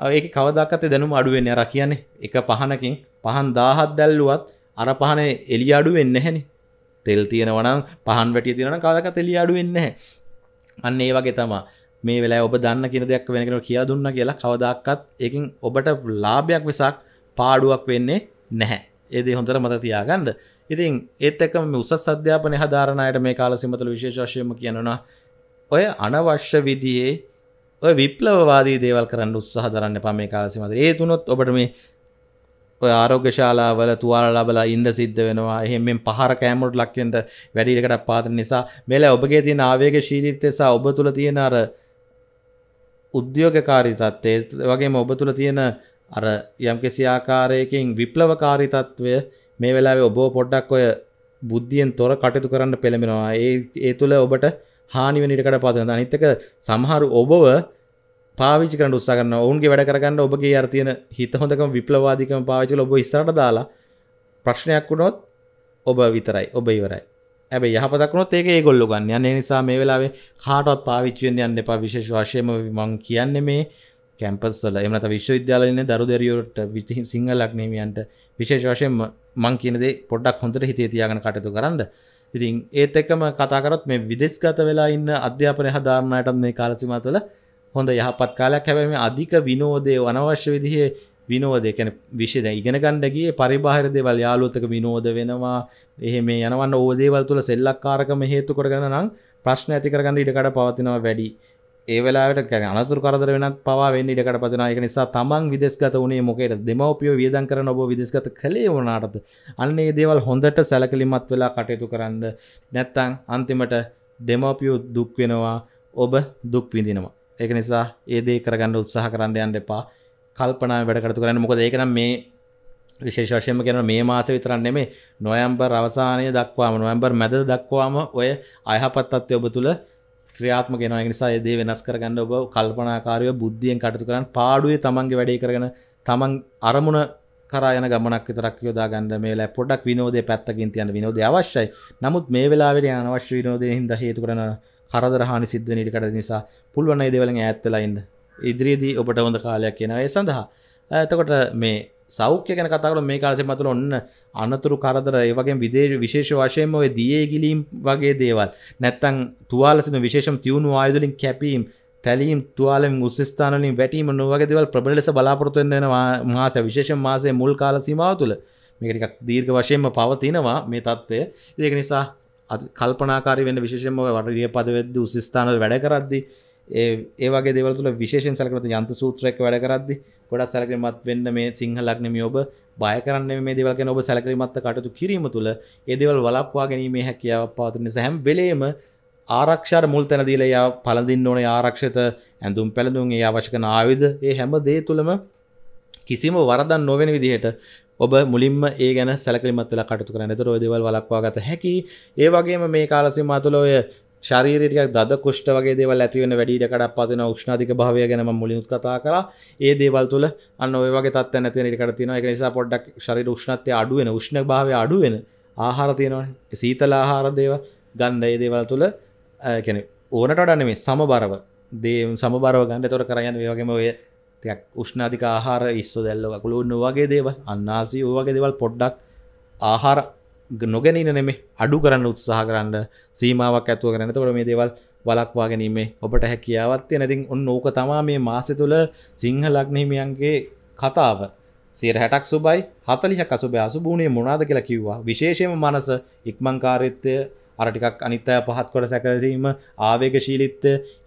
ඒක කවදක්කත දැනුම අඩුවෙන් අර කියන්නේ එක පහනකින් පහන් දාහත් දැල්ලුවත් අර පහන එලි අඩු වෙන්න හැනි තෙල් තියෙනවනම් පහන් වැටිය තියෙනන කාදක තෙලි අඩු වෙන්න අන්න ඒ වගේ තමා මේ වෙලා ඔබ දන්න කියෙන දෙයක් වෙනකෙන කියා දුන්න කියලා කවදක්කත් එකින් ඔබට ලාභයක් වෙසක් පාඩුවක් වෙන්නේ නැහැ ඒදේ හොඳර මත තියාගන්න ඉතින් ඒත් එක්ක උසස් අධ්‍යාපනය හදාරණයට මේ කාල සිමතල විශේෂශයම කියනවා ඔය අනවශ්‍ය විදියේ ඔය විප්ලවවාදී දේවල් කරන්න උත්සාහ දරන්න පමේ කාලසිමද ඒ තුනොත් ඔබට මේ ඔය ආරෝග්‍ය ශාලාවල තුවාල ලබලා ඉන්ඩ සිද්ධ වෙනවා එහෙම මෙන් පහර කෑමට ලක්වෙන්ට වැඩිඩකට පාත නිසා මෙල ඔබගේ තියෙන ආවේග ශීලිත්තෙසා ඔබ තුළ තියෙන අර උද්‍යෝගකාරී තත්ත්වය වගේම ඔබ තුළ තියෙන අර යම්කිසි ආකාරයකින් විප්ලවකාරී තත්ත්වය මේ වෙලාවේ ඔබ පොඩ්ඩක් ඔය බුද්ධියෙන් තොර කටයුතු කරන්න පෙළඹෙනවා ඒ ඒ තුළ ඔබට හානිවෙන ඉඩකට පාත්වෙනවා. අනිත් එක සමහර ඔබව පාවිච්චි කරන්න උත්සාහ කරනවා. ඔවුන්ගේ වැඩ කරගන්න ඔබගේ අර තියෙන හිත හොඳකම විප්ලවවාදීකම පාවිච්චි කරලා ඔබ ඉස්සරහට දාලා ප්‍රශ්නයක් වුණොත් ඔබ විතරයි. ඔබ ඉවරයි. හැබැයි යහපතක් වුණොත් ඒක ඒගොල්ලෝ ගන්න. යන්නේ නිසා මේ වෙලාවේ කාටවත් පාවිච්චි වෙන්න යන්න එපා. විශේෂ වශයෙන්ම මම කියන්නේ මේ කැම්පස් වල එම නැත්නම් විශ්වවිද්‍යාලවල ඉන්න දරු දැරියෝට සිංහලක් නෙමියන්ට විශේෂ වශයෙන් මම කියන දේ පොඩ්ඩක් හොඳට හිතේ තියාගෙන කටයුතු කරන්න. ඉතින් ඒත් එකම කතාකරත් මේ විදෙස්ගත වෙලා ඉන්න අධ්‍යාපන හදාරණයට මේ කාලසිමතුල හොඳ යහපත් කාලයක් හැබැම අධික විනෝදය අනවශ්‍ය විදිහේ විනෝදය කැන විශෂද ඉගෙන ගණ්ඩගේ පරිබාහිරදේවල් යාලෝතක විනෝද වෙනවා එහ මේ යනවන්න ඕදේවල් තුළ සෙල්ලක් කාරකම හේතු කරගන්න නම් ප්‍රශ්න ඇතිකරගන්න ඉඩකට පවතිනවා වැඩි ඒ වෙලාවට කැන අනතුර කරදර වෙනත් පවා වෙන්න ඉඩකට පතිනා එක නිසා තමන් විදෙස්ගත වනේ මොකට දෙමවපියෝ වියදන් කරන ඔබ විදෙස්ගත කළේ වනාටද අන්නේ දේවල් හොඳට සැලකලිමත් වෙලා කටයුතු කරන්න නැත්තං අන්තිමට දෙමවපියෝ දුක් වෙනවා ඔබ දුක් විඳිනවා ඒක නිසා ඒදේ කරගන්න උත්සාහ කරන්න යන්න එපා කල්පනා වැඩකරතු කරන්න මොකද ඒකනම් මේ විශේෂවශයම කියන මේ මාස විතරන්නේ මේ නොයම්බර් අවසානය දක්වාම නොයම්බර් මැද දක්වාම ඔය අයහපත්තත්ය ඔබ තුළ ක්‍රියාත්ම ගෙන නිසා දේ වෙනස් කරගන්න ඔබ කල්පනාකාරය බුද්ධියෙන් කටතු කරන්න පාඩුවේ තමන්ගේ වැඩේ කරගෙන තමන් අරමුණ කරයන ගමනක් තරක් යොදාගන්න මේලා පොඩක් විනෝදය පැත්තකින් තියන්න විනෝද අවශ්‍යයි නමුත් මේ වෙලාවෙට අනවශ්‍ය විනෝදය හිද හේතු කරන කරදරහානි සිද්ධ නිටිකට නිසා පුළුවන දේවලින් ඇත්තලයින්ද ඉදිරියේදී ඔබට හොඳ කාලයක් කියනවය සඳහා ඇතකොට මේ සෞඛ්‍ය ගැන කතාවල මේ කාලසේ මතුල ඔන්න අනතුරු කරදර ඒ වගේ විදේශ විශේෂ වශයෙන්ම ඔය දියේ ගිලීම් වගේ දේවල් නැත්තම් තුවාල සිදු විශේෂම තියුණු ආයුධලින් කැපීම් තැලීම් තුවාලෙන් උස්ස්ථානලින් වැටීම නොවගේ දෙවල් ප්‍රබල ලෙස බලාපොරොත්තුවෙන් වෙන මාස විශේෂ මාසයේ මුල් කාල සීමාව තුළ මේක ටිකක් දීර්ඝ වශයෙන්ම පවතිනවා මේ තත්ත්වය. ඒක නිසා කල්පනාකාරී වෙන්න විශේෂයෙන්ම ඔය වරිය පදවැද්දි උස්ස්ථානවල වැඩ කරද්දී ඒ ඒ වගේ දේවල් තුළ විශේෂයෙන් සැලකෙන යන්ත්‍ර සූත්‍රයක වැඩ කරද්දී ගොඩක් සැලකිලිමත් වෙන්න මේ සිංහලක්නමි ඔබ බය කරන්න මේ දෙවල් ගැන ඔබ සැලකිලිමත් කටයුතු කිරීම තුළ ඒ දේවල් වළක්වා ගැනීමේ හැකියාවක් පවතින නිසා හැම වෙලේම ආරක්ෂාර මුල් තැන දීලා යා පළඳින්න ඕනේ ආරක්ෂිත ඇඳුම් පැළඳුම් ඒ අවශ්‍ය කරන ආයුධ ඒ හැම දේ තුළම කිසිම වරදක් නොවන විදිහට ඔබ මුලින්ම ඒ ගැන සැලකිලිමත් වෙලා කටයුතු කරන්න. ඒතර ඔය දේවල් වළක්වා ගත හැකි. ඒ වගේම මේ කාලසීමා තුළ ඔය ශරීරයටක් දද කුෂ්ට වගේ දේවල් ඇතිවෙන වැඩිට කඩක් පතින ක්ෂ්නාතික භාවය ගැනම මුලිනුත් කතා කර ඒ දේවල් තුළ අන්න ඔයගේ තත් නැති නිකට තින එක නිසා පොඩ්ඩක් ශරි ෂ්නත්ය අඩුවෙන උෂ්ණ භාව අඩුවෙන ආහාර තියෙනවන සීතල ආහාර දේව ගන්ධ ඒ දේවල් තුළ කැන ඕනට අඩන මේ සමබරව දේ සමබරව ගන්න තොර කරයන් වගේම ඔය තියක් උෂ්නාධික ආහාර ඉස්ස දැල්ලවකුළු නොවගේ දේව අන්නාසී ඕවගේ දේවල් පොඩ්ඩක් ආහාර නොගැනන නෙමේ අඩු කරන්න උත්සාහ කරන්න සීමාවක් ඇතුව කරනතවට මේ දේවල් වලක්වා ගැනීමේ ඔබට හැකියාවත්ය නැතින් ඔන්න ඕක තමා මේ මාසෙ තුළ සිංහ ලක්නහිමියන්ගේ කතාව සේර හැටක් සුබයි හතලිහ කසුබ අසුභූනේ මොනාද කියලා කිව්වා විශේෂම මනස ඉක්මංකාරිත්වය අරටිකක් අනිත්ත පහත් කොට සැකරීම ආවේක ශීලිත්ත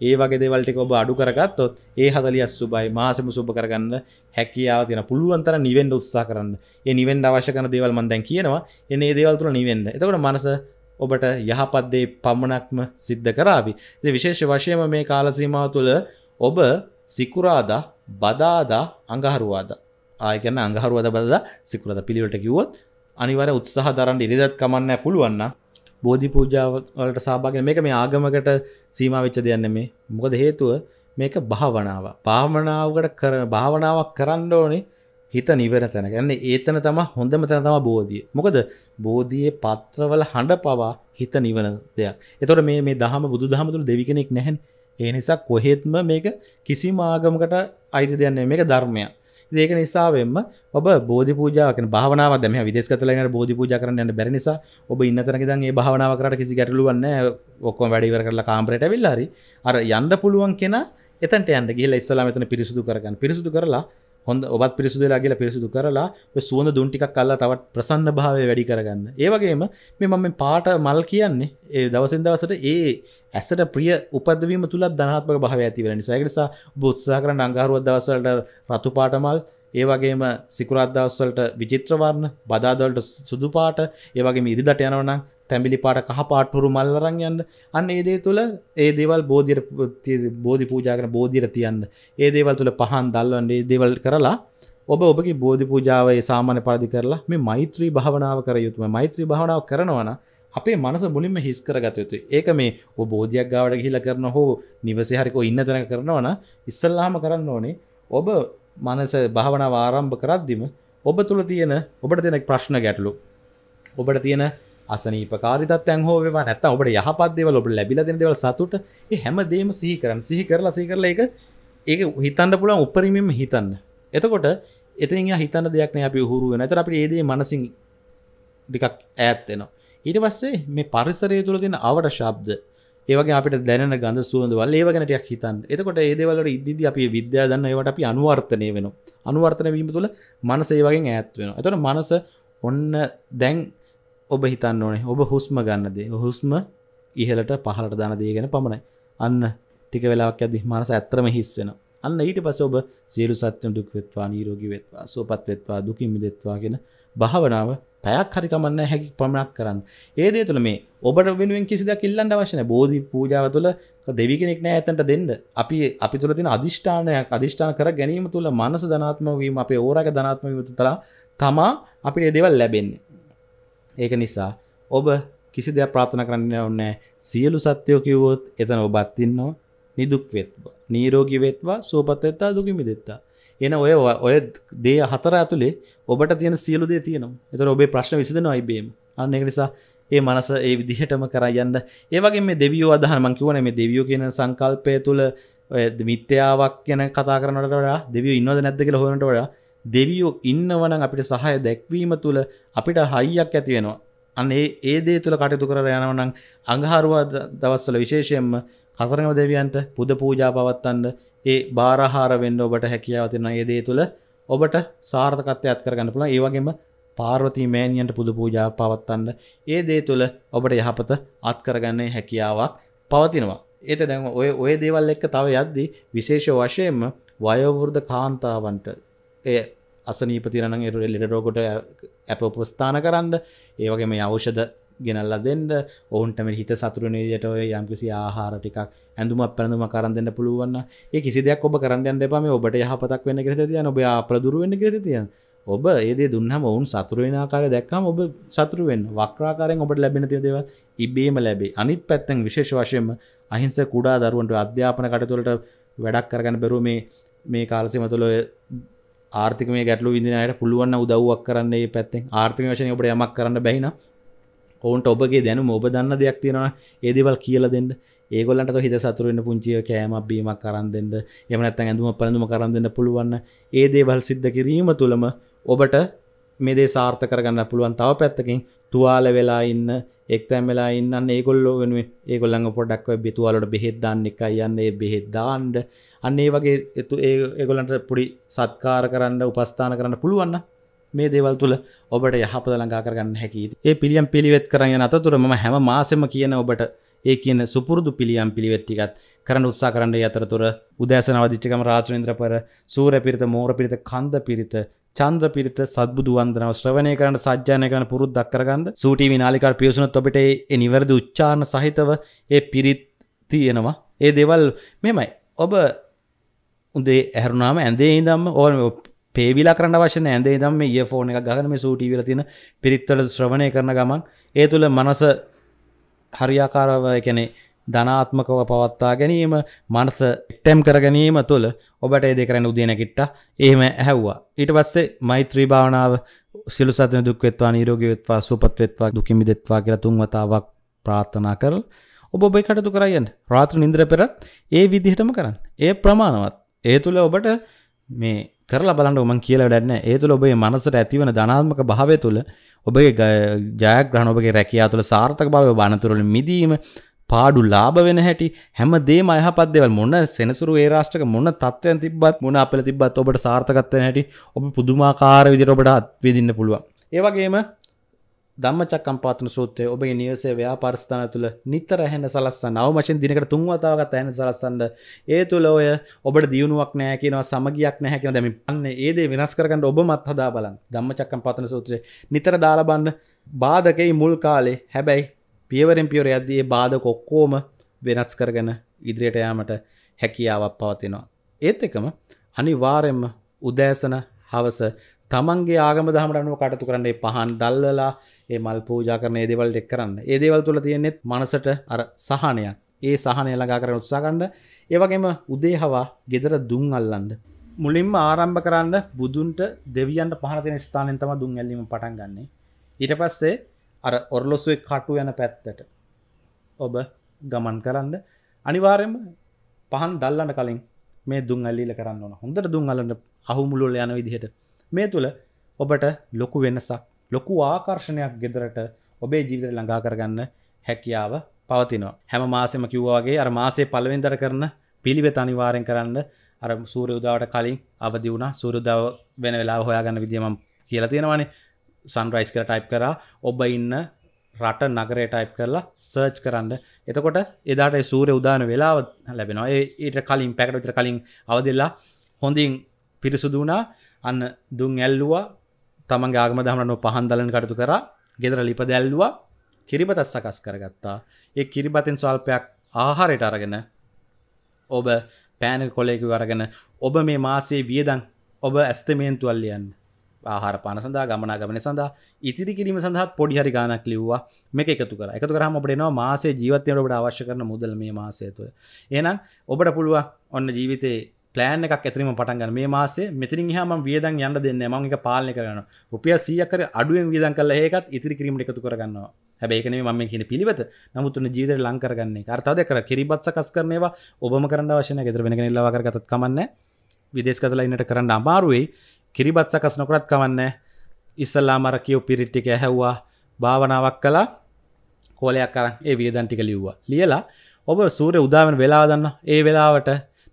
ඒ වගේ දෙවල්ටික ඔබ අඩු කරගත්තොත් ඒ හදලියස් සුබයි මාසම සුප කරගන්න හැකියාව තියෙන පුළුවන්තර නිවෙන්ඩ උත්සා කරන්න ඒ නිවෙන්ඩ අවශ්‍ය කන දේවල් මන්දැන් කියනවා එන්නේ දේවල්තුර නිවෙන්ද එතකට මනස ඔබට යහපත්දේ පමණක්ම සිද්ධ කරාවි. ඉතින් විශේෂ වශයෙන්ම මේ කාල සීමාව තුළ ඔබ සිකුරාදා බදාදා අඟහරුවාදා ආය කියන්නේ අඟහරුවාදා බදාදා සිකුරාදා පිළිවෙලට කිව්වොත් අනිවාර්ය උත්සාහ දරන්න ඉරිදත් කමන්න පුළුවන් නම් බෝධි පූජාවලට සභාගෙන මේක මේ ආගමකට සීම වෙච්ච දෙයන්න මේ මොකද හේතුව මේක භාවනාව පාමනාවකට කරන භාවනාවක් කරන්න ඕනේ හිත නිවර තැන ගැන්නේ ඒතන තම හොඳම තැන තම බෝධිය මොකද බෝධයේ පත්‍රවල හඬ පවා හිත නිවන දෙයක් එතොට මේ මේ දහම බුදු දහමතුළ දෙවි කෙනෙක් නැහැන් ඒ නිසා කොහෙත්ම මේක කිසිම ආගමකට අයිති දෙයන්නේ මේක ධර්මයක් ඒක නිසාවෙන්ම ඔබ බෝධි පූජාවකන භාවනාව දැම විදේශකතලන බෝධි පූජා කරන්න යන්න බැරි නිසා ඔබ ඉන්නතනක දන් ඒ භාවනාව කරට කිසි ගැටලුවන්න ඔක්කොම වැඩිවර කරලා කාම්පරට විල්ලාරි අර යන්න පුළුවන් කෙනා එතන්ට යන්න ගිහලා ඉස්සලා මෙතන පිරිසුදු කරගන්න පිරිසුදු කරලා හොඳ ඔබත් පිරිසුදලා කියලා පිරිසිදු කරලා සුවඳ දුන්ටික් කල්ලා තවත් ප්‍රසන්න භාවය වැඩි කරගන්න ඒවගේම මේ මම පාට මල් කියන්නේ ඒ දවසෙන් දවසට ඒ ඇසට ප්‍රිය උපදවීම තුළත් ධනාත්මක භාව ඇතිවෙන නිසාකනිසා බුත්සා කරන අංගාරුවත් දවසලට රතු පාටමල් ඒවගේම සිකුරාදවස්සලට විචිත්‍රවරණ බදාදවලට සුදුපාට ඒවගේ ඉරිදට යනවනම් තැබිලි පාට කහපාටුරු මල්ලරං යන්න අන්න ඒදේ තුළ ඒ දේවල් බෝධිර බෝධි පූජාකර බෝධිර තියන්න ඒ දේවල් තුළ පහන් දල්වන්නේ දේවල් කරලා ඔබ ඔබගේ බෝධි පූජාවේ සාමාන්‍ය පාදි කරලා මේ මෛත්‍රී භාවනාව කර යුතුම මෛත්‍රී භාවනාව කරනවන අපේ මනස මුලින්ම හිස් කරගත යුතු ඒක මේ ඔ බෝධයක් ගාවට ගිහිල කරන හෝ නිවසේ හරිකෝ ඉන්න තැන කරනවන ඉස්සල්ලාම කරන්න ඕනේ ඔබ මනස භාවනාව ආරම්භ කරද්දිම ඔබ තුළ තියෙන ඔබට තියෙන ප්‍රශ්න ගැටලු ඔබට තියෙන අසනීපකාරිතත්යන් හෝ වේවා නැත්තම් ඔබට යහපත් දේවල් ඔබට ලැබිලා දෙන දේවල් සතුට ඒ හැමදේම සිහි කරන් සිහි කරලා සිහි කරලා ඒක ඒක හිතන්න පුළුවන් උපරිමයෙන්ම හිතන්න. එතකොට එතනින් එහා හිතන්න දෙයක් නෑ අපි උහුරු වෙනවා. ඒතර අපිට ඒ දේ මනසින් ටිකක් ඈත් වෙනවා. ඊට පස්සේ මේ පරිසරය තුළ තියෙන අවර ශබ්ද ඒ වගේ අපිට දැනෙන ගඳ සුවඳ වල ඒව ගැන ටිකක් හිතන්න. එතකොට ඒ දේවල් වල ඉද්දිදි අපි විද්‍යාව දන්න ඒවට අපි අනුවර්තනය වෙනවා. අනුවර්තනය වීම තුළ මනස ඒ වගේ ඈත් වෙනවා. එතකොට මනස ඔන්න දැන් ඔබ හිතන්න ඕනේ ඔබ හුස්ම ගන්නදේ හුස්ම ඉහලට පහලට දාන දේ ගැන පමණයි අන්න ටික වෙලාක් ඇදදි මනස ඇත්‍රම හිස්සෙන අන්න ඊට පස ඔබ සියලු සත්‍යම් දුක් වෙත්වා නීරෝගී වෙත්වා සෝපත් වෙත්වා දුකින් මිදෙත්වා ගෙන භාවනාව පැයක් හරිකමන්න හැකි පමණක් කරන්න ඒදේ තුළ මේ ඔබට වෙනුවෙන් කිසිදක් ඉල්ලන්න වශන බෝධි පූජාව තුළ දෙවි කෙනෙක් නෑ ඇතට දෙන්න අපි අපි තුළ තින අධිෂ්ඨානයක් අධිෂ්ඨාන කර ගැනීම තුළ මනස ධනාත්ම වීම අපේ ඕරක ධනාත්ම යුතු තලා තමා අපිට එදෙවල් ලැබෙන්නේ ඒක නිසා ඔබ කිසි දෙයක් ප්‍රාථන කරන්න ඔන්නෑ සියලු සත්‍යයෝ කිව්වොත් එතන ඔබත්තින්නවා නිදුක් වෙත්වා නීරෝගි වෙත්වා සූපත්තත්තා දුකිමි දෙත්තා එන ඔය ඔය දේ හතර ඇතුළේ ඔබට තියෙන සියලු දේ තියනවා එතර ඔබේ ප්‍රශ්න විසිදෙන අයිබේම් අන්න එක නිසා ඒ මනස ඒ විදිහටම කරයන්න ඒවගේ මේ දෙවියෝ අදහමන් කිවන මේ දෙවියෝ කියන සංකල්පය තුළ මිත්‍යාවක් ගැන කතා කරනට වඩා දෙවිය ඉන්නවද නැද්දක හොනට වඩා දෙවියෝ ඉන්නවනම් අපිට සහය දැක්වීම තුළ අපිට හයියක් ඇති වෙනවා. අන්න ඒ ඒ දේ තුළ කටයුතු කරලා යනවා නම් අඟහරුවා දවස්වල විශේෂයෙන්ම කතරගම දෙවියන්ට පුද පූජා පවත්වන්න ඒ බාරහාර වෙන්න ඔබට හැකියාව තියෙනවා. ඒ දේ තුළ ඔබට සාර්ථකත්වයක් කරගන්න පුළුවන්. ඒ වගේම පාර්වතී මෑණියන්ට පුද පූජා පවත්වන්න ඒ දේ තුළ ඔබට යහපත අත්කරගන්නේ හැකියාවක් පවතිනවා. ඒත දැන් ඔය ඔය දේවල් එක්ක තව යද්දී විශේෂ වශයෙන්ම වයෝවෘද්ධ කාන්තාවන්ට ඒ අසනීප තිරණ එල්ලෙඩරෝකොට ඇප උපස්ථාන කරන්න ඒවගේම අවෂද ගෙනල්ල දෙන්නට ඔවුන්ටම හිත සතුරනේදයට ඔය යම්කිසි ආහාර ටිකක් ඇඳුමක් පැඳුම කරන්දන්න පුළුවන්න ඒ කිසි දෙයක් ඔබ කරන්න එපම ඔබට යහපතක් වෙන ගෙත තියන ඔබ අපරදුරුවෙන් ගෙත තියන්න ඔබ ඒදේ දුන්නම ඔවුන් සතුරුවෙනකාර දැක්කම ඔබ සතුරුවෙන් වක්්‍රාකාරෙන් ඔබට ලැබෙන තියදව ඉබේම ලැබේ අනිත් පැත්තෙන් විශේෂ වශයෙන් අහිංස කුඩා දරුවන්ට අධ්‍යාපන කටතුළට වැඩක් කරගන්න බැරු මේ මේ කාලසිමතුළ ආර්ථික මේ ගැටලු විදිනයට පුළුවන්න උදව්වක් කරන්නේ පැත්තෙන් ආර්ථික වශයෙන් ඔබට යමක් කරන්න බැහින ඔවුන්ට ඔබගේ දැනු ඔබ දන්න දෙයක් තියෙනවා ඒදවල් කියල දෙන්න ඒගොලට හිත සතුරන්න පුංචිය කෑම බීමක් කරන් දෙන්න එමනත් ඇඳුම පළඳුම කරන් දෙන්න පුළුවන්න ඒදේවල් සිද්ධ කිරීම තුළම ඔබට මේදේ සාර්ථ කරගන්න පුළුවන් තව පැත්තකින් තුවාල වෙලා ඉන්න එක්තැම් වෙලා ඉන්න ඒගොල්ලෝ වෙනුව ඒගොල්ලඟ පොඩක්ව බිතුවාලට බෙහෙද්දාන්න එක යන්නේ බෙහෙද්දාන්ඩ අන්නේ වගේ එතු ඒ ඒගොලන්ට පුඩි සත්කාර කරන්න උපස්ථාන කරන්න පුළුවන්න මේ දේවල් තුළ ඔබට යහපද ලඟා කරගන්න හැකි ඒ පිළියම් පිළිවෙත් කරන්න අතතුර ම හැම මාසම කියන ඔබට ඒ කියන සුපුරදු පිළියම් පිළිවෙත්තිකත් කරන්න උත්සා කරන්න අතරතුර උදෑසන අවදිච්චකම රාජුනින්ද්‍ර පෙර සූර පිරිත මෝර පිරිත කන්ද පිරිත චන්ද්‍ර පිරිත සද්බුදු වන්දනාව ශ්‍රවණය කරන්න සජ්ජානය කරන පුරුද්දක් කරගන්න සූටීවි නාලිකාට පියසුනොත් ඔබට ඒ නිවැරදි උච්චාරණ සහිතව ඒ පිරිත් තියෙනවා ඒ දේවල් මෙමයි ඔබ උදේ ඇහරුණාම ඇඳේ ඉඳම්ම ඕල් පේවිලා කරන්න වශන ඇඳේ දම් ඒ ෆෝන එක ගහන මේ සූටීවිල තින පිරිත්වල ශ්‍රවණය කරන ගමන් ඒ තුළ මනස හරියාකාරව එකනෙ ධනාත්මකව පවත්තා ගැනීම මනස එක්ටැම් කර ගැනීම තුළ ඔබට ඒ දෙකරන උදනකිට්ට ඒම ඇහැව්වා ඊට පස්සේ මෛත්‍රී භාවනාව සිලු සතන දුක්වෙත්වා නීරෝගවෙත්වා සුපත්වෙත්වා දුකිමි දෙත්වා කියලා තුන්වතාවක් ප්‍රාර්ථනා කරල් ඔබ ඔබයි කටතු කරයන් රාත්‍ර නින්ද්‍ර පෙරත් ඒ විදිහටම කරන්න ඒ ප්‍රමාණවත් ඒ තුළ ඔබට මේ කරලා බලන්න මං කියලා වැඩක් නැහැ. ඒ තුළ ඔබේ මනසට ඇතිවන ධනාත්මක භාවය තුළ ඔබේ ජයග්‍රහණ ඔබේ රැකියාව තුළ සාර්ථකභාවය ඔබ අනතුරු වලින් මිදීම පාඩු ලාභ වෙන හැටි හැමදේම අයහපත් දේවල් මොන සෙනසුරු ඒ රාෂ්ට්‍රක මොන තත්ත්වයන් තිබ්බත් මොන අපල තිබ්බත් ඔබට සාර්ථකත්වයෙන් හැටි ඔබ පුදුමාකාර විදිහට ඔබට අත්විඳින්න පුළුවන්. ඒ වගේම ධම්මචක්කම්පාතන සූත්‍රයේ ඔබේ නිවසේ ව්‍යාපාරස්ථාන තුළ නිතර ඇහෙන සලස්සන්න අවමශෙන් දිනකට තුන් වතාවකට ඇහෙන සලස්සන්න ඒ තුළ ඔය ඔබට දියුණුවක් නැහැ කියනවා සමගියක් නැහැ කියනවා දැන් අන්න ඒ දේ වෙනස් කරගන්න ඔබමත් හදා බලන්න ධම්මචක්කම්පාතන සූත්‍රයේ නිතර දාලා බලන්න බාධකේ මුල් කාලේ හැබැයි පියවරෙන් පියවර යද්දී ඒ බාධක ඔක්කොම වෙනස් කරගෙන ඉදිරියට යාමට හැකියාවක් පවතිනවා ඒත් එකම අනිවාර්යයෙන්ම උදෑසන හවස තමන්ගේ ආගම දහමට අනුව කටතු කරන්නේ පහන් දල්වලා ඒ මල් පූජා කරන ඒදේවල් එක් කරන්න ඒදේවල් තුළ තියෙනෙත් මනසට අර සහනයක් ඒ සහනය ළඟා කරන උත්සාකණ්ඩ ඒවගේම උදේ හවා ගෙදර දුන් අල්ලන්ඩ මුලින්ම ආරම්භ කරන්න බුදුන්ට දෙවියන්ට පහනතින ස්ථානෙන් තම දුන් ඇල්ලීම පටන් ගන්නේ ඊට පස්සේ අර ඔරලොස්සුවේ කටු යන පැත්තට ඔබ ගමන් කරන්න අනිවාරයම පහන් දල්ලන්න කලින් මේ දුන් අල්ලීල කරන්න ඕන හොඳට දුන් අලන්න අහුමුළුල යන විදිහට මේ තුළ ඔබට ලොකු වෙනසක් ලොකු ආකර්ෂණයක් ගෙදරට ඔබේ ජීවිත ළඟා කරගන්න හැකියාව පවතිනවා හැම මාසෙම කිව්වාගේ අර මාසේ පළවෙන්දර කරන පිළිවෙත අනිවාරෙන් කරන්න අර සූර උදාවට කලින් අවදි වුණ සූරුදාව වෙන වෙලා හොයාගන්න විදිම කියලා තියෙනවානේ සන්රයිස් කර ටයිප් කරා ඔබ ඉන්න රට නගරේ ටයිප් කරලා සර්ච් කරන්න එතකොට එදාට සූරය උදාන වෙලාව ලැබෙනවා ඒට කලින් පැකට විතර කලින් අවදෙල්ලා හොඳින් පිරිසුදු වනා අන්න දුන් ඇල්ලුවා තමන් ගාගම දහමන පහන් දලන කටතු කර ගෙදර ලිප දැල්ලවා කිරිබතත් සකස් කරගත්තා ඒ කිරිබතින් ස්වල්පයක් ආහාරයට අරගෙන ඔබ පෑන කොලෙකු අරගෙන ඔබ මේ මාසේ වියදන් ඔබ ඇස්තමේන්තුවල්ලියන් ආහාර පාන සඳහා ගමනා ගමන සඳහා ඉතිරි කිරීම සඳහා පොඩි හරි ගානක් ලිව්වා මේක එකතු කර එකතු කරාම අපිට එනවා මාසේ ජීවිතයට ඔබට අවශ්‍ය කරන මුදල් මේ මාසය තුළ එහෙනම් ඔබට පුළුවන් ඔන්න ජීවිතේ පලෑන් එකක් ඇතරීම පටන්ගන්න මේ මාසේ මෙතිරින් හම වියදන් යන්න දෙන්න මං එක පාලනය කරන රුපිය සියකර අඩුවෙන් වියදන් කල ඒකත් ඉතිරි කිරීමට එකතු කරගන්නවා හැබැයිකනේ මම කියන පිළිවෙත නමුත්න ජීවිතය ලං කරගන්නේ අර්ථද කර කිරිබත් සකස් කරනවා ඔබම කරන්න වශන ගෙදර වෙන ලවාකර ගතත් කමන්න විදේශ කතලා ඉන්නට කරන්න අමාරුවයි කිරිබත් සකස් නොකරත් කමන්න ඉස්සල්ලා මර කියෝ පිරිට්ටික ඇහැව්වා භාවනාවක් කලා කෝලයක් කරන් ඒ වියදන්ටික ලිව්වා ලියලා ඔබ සූරය උදාවෙන වෙලා දන්න ඒ වෙලාවට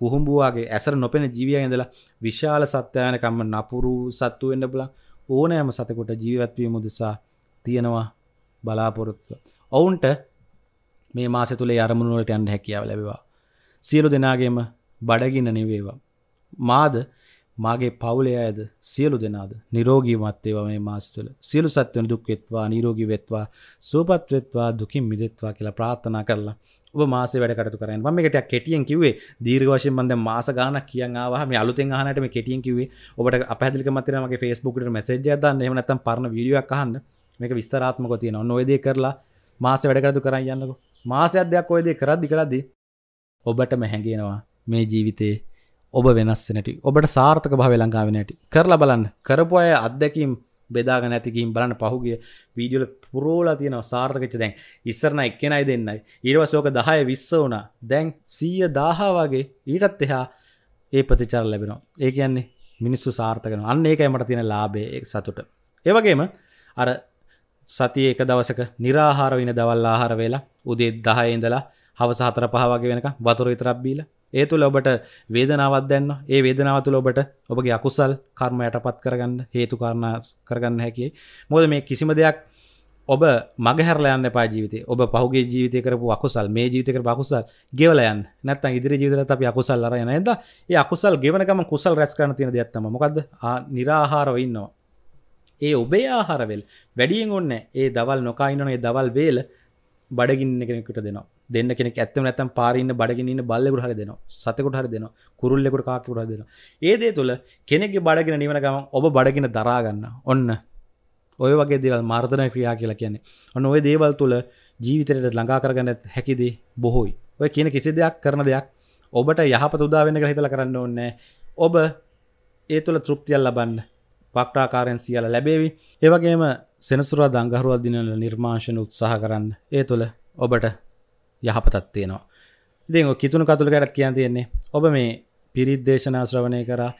කුහුම්ඹුවාගේ ඇසර නොපෙන ජීවිය ඉඳලා විශාල සත්‍යයනකම්ම නපුරු සත්තු වෙන්න බලා ඕනෑම සතකොට ජීවත්වීම උදෙසා තියෙනවා බලාපොරොත්තු. ඔවුන්ට මේ මාස තුළේ අරමුණුවලට යන්න හැකියාව ලැබවා. සියලු දෙනාගේම බඩගින්න නිවේවා. මාද මාගේ පවුලේ අයද සියලු දෙනාද නිරෝගීමත් ඒවා මේ මාස තුළ සියලු සත්වන දුක් වෙත්වා නිරෝගී වෙත්වා සුවපත් වෙත්වා දුකින් මිදෙත්වා කියලා ප්‍රාර්ථනා කරලා ඔබ මාසේ වැඩ කටයුතු කරන්න මම මේකට කෙටියෙන් කිව්වේ දීර්ඝ වශයෙන් මම දැන් මාස ගාණක් කියන් ආවා මේ අලුතෙන් අහනට මේ කෙටියෙන් කිව්වේ ඔබට අපහැදලිකමක් තියෙනවා මගේ Facebook එකට මැසේජ් එකක් දාන්න එහෙම නැත්නම් පරණ වීඩියෝ එකක් අහන්න මේක විස්තරාත්මකව තියෙනවා ඔන්න ඔය දේ කරලා මාසේ වැඩ කටයුතු කරන් යන්නකෝ මාසයක් දෙයක් ඔය දේ කරද්දි කරද්දි ඔබටම හැඟෙනවා මේ ජීවිතේ ඔබ වෙනස්සනට ඔබට සාර්ථක භාව ලංකාවනට කරලා බලන්න කරපු අය අත්දැකීම් බෙදාග නැතිකින් බලන්න පහුගේ වීඩියල පුරෝල තියන සාර්ථකච දැන් ඉස්සරන එක්කෙනයි දෙන්නයි ඉරවසෝක දහය විස්ස වුණ දැන් සීය දාහාවාගේ ඊටත් එහා ඒ ප්‍රතිචාර ලැබෙනවා ඒ කියන්නේ මිනිස්සු සාර්ථකන අන්න ඒකයි මට තියෙන ලාබේ එක් සතුට ඒවගේම අර සතිය එක දවසක නිරාහාර වෙන දවල් ආහාර වෙලා උදේ දහයඉඳලා හවස හතර පහ වගේ වෙනක වතුර විතරක් බීලා ඒ තුළ ඔබට වේදනාවත් දැන්න ඒ වේදනාවතුළ ඔබට ඔබගේ අකුසල් කර්මයට පත් කරගන්න හේතුකාරණ කරගන්න හැකි මොද මේ කිසිම දෙයක් ඔබ මගහැරලයන්න පා ජීවිත ඔබ පහුගේ ජීවිතය කරපු අකුසල් මේ ජීවිතක අකුසල් ගෙවලයන් නැත්තන් ඉදිරි ජීවිතර අප අකුසල් අරයන ඇද ඒ අකුසල් ගෙවනකම කුසල් රැස් කරන තියෙන දෙයක්ත්තම මොකද නිරාහාරව ඉන්නවා ඒ ඔබේ ආහාරවෙල් වැඩියෙන් ඔන්න ඒ දවල් නොකයිනනේ දවල් වේල බඩගින්න කෙනෙකට දෙන දෙන්න කෙනෙක් ඇත්තම නැතම් පාරින්න බඩගින්න බල්ලෙකුට හරි දෙනවා සතෙකුට හරි දෙනවා කුරුල්ලෙකුට කාකුට හරි දෙනවා ඒ දේ තුළ කෙනෙක්ගේ බඩගෙන නිවන ගමන් ඔබ බඩගෙන දරාගන්න ඔන්න ඔය වගේ දේවල් මාර්ධනය ක්‍රියා කියලා කියන්නේ ඔන්න ඔය දේවල් තුළ ජීවිතයට ළඟා කරගන්න හැකිදේ බොහෝයි ඔය කියන කිසි දෙයක් කරන දෙයක් ඔබට යහපත උදාවෙන්න හිතල කරන්න ඕන්නෑ ඔබ ඒ තුළ තෘප්තියල් ලබන්න පක්ටාකාරෙන් සියල ලැබේවි ඒවගේම සෙනසුරා දංගහරුවල් දිනල නිර්මාශන උත්සාහ කරන්න ඒ තුළ ඔබට යහපතත් තියෙනවා ඉතින් කිතුුණු කතුළ ගැටක් කියන්න තියෙන්නේ ඔබ මේ පිරිද්දේශනා ශ්‍රවණය කරා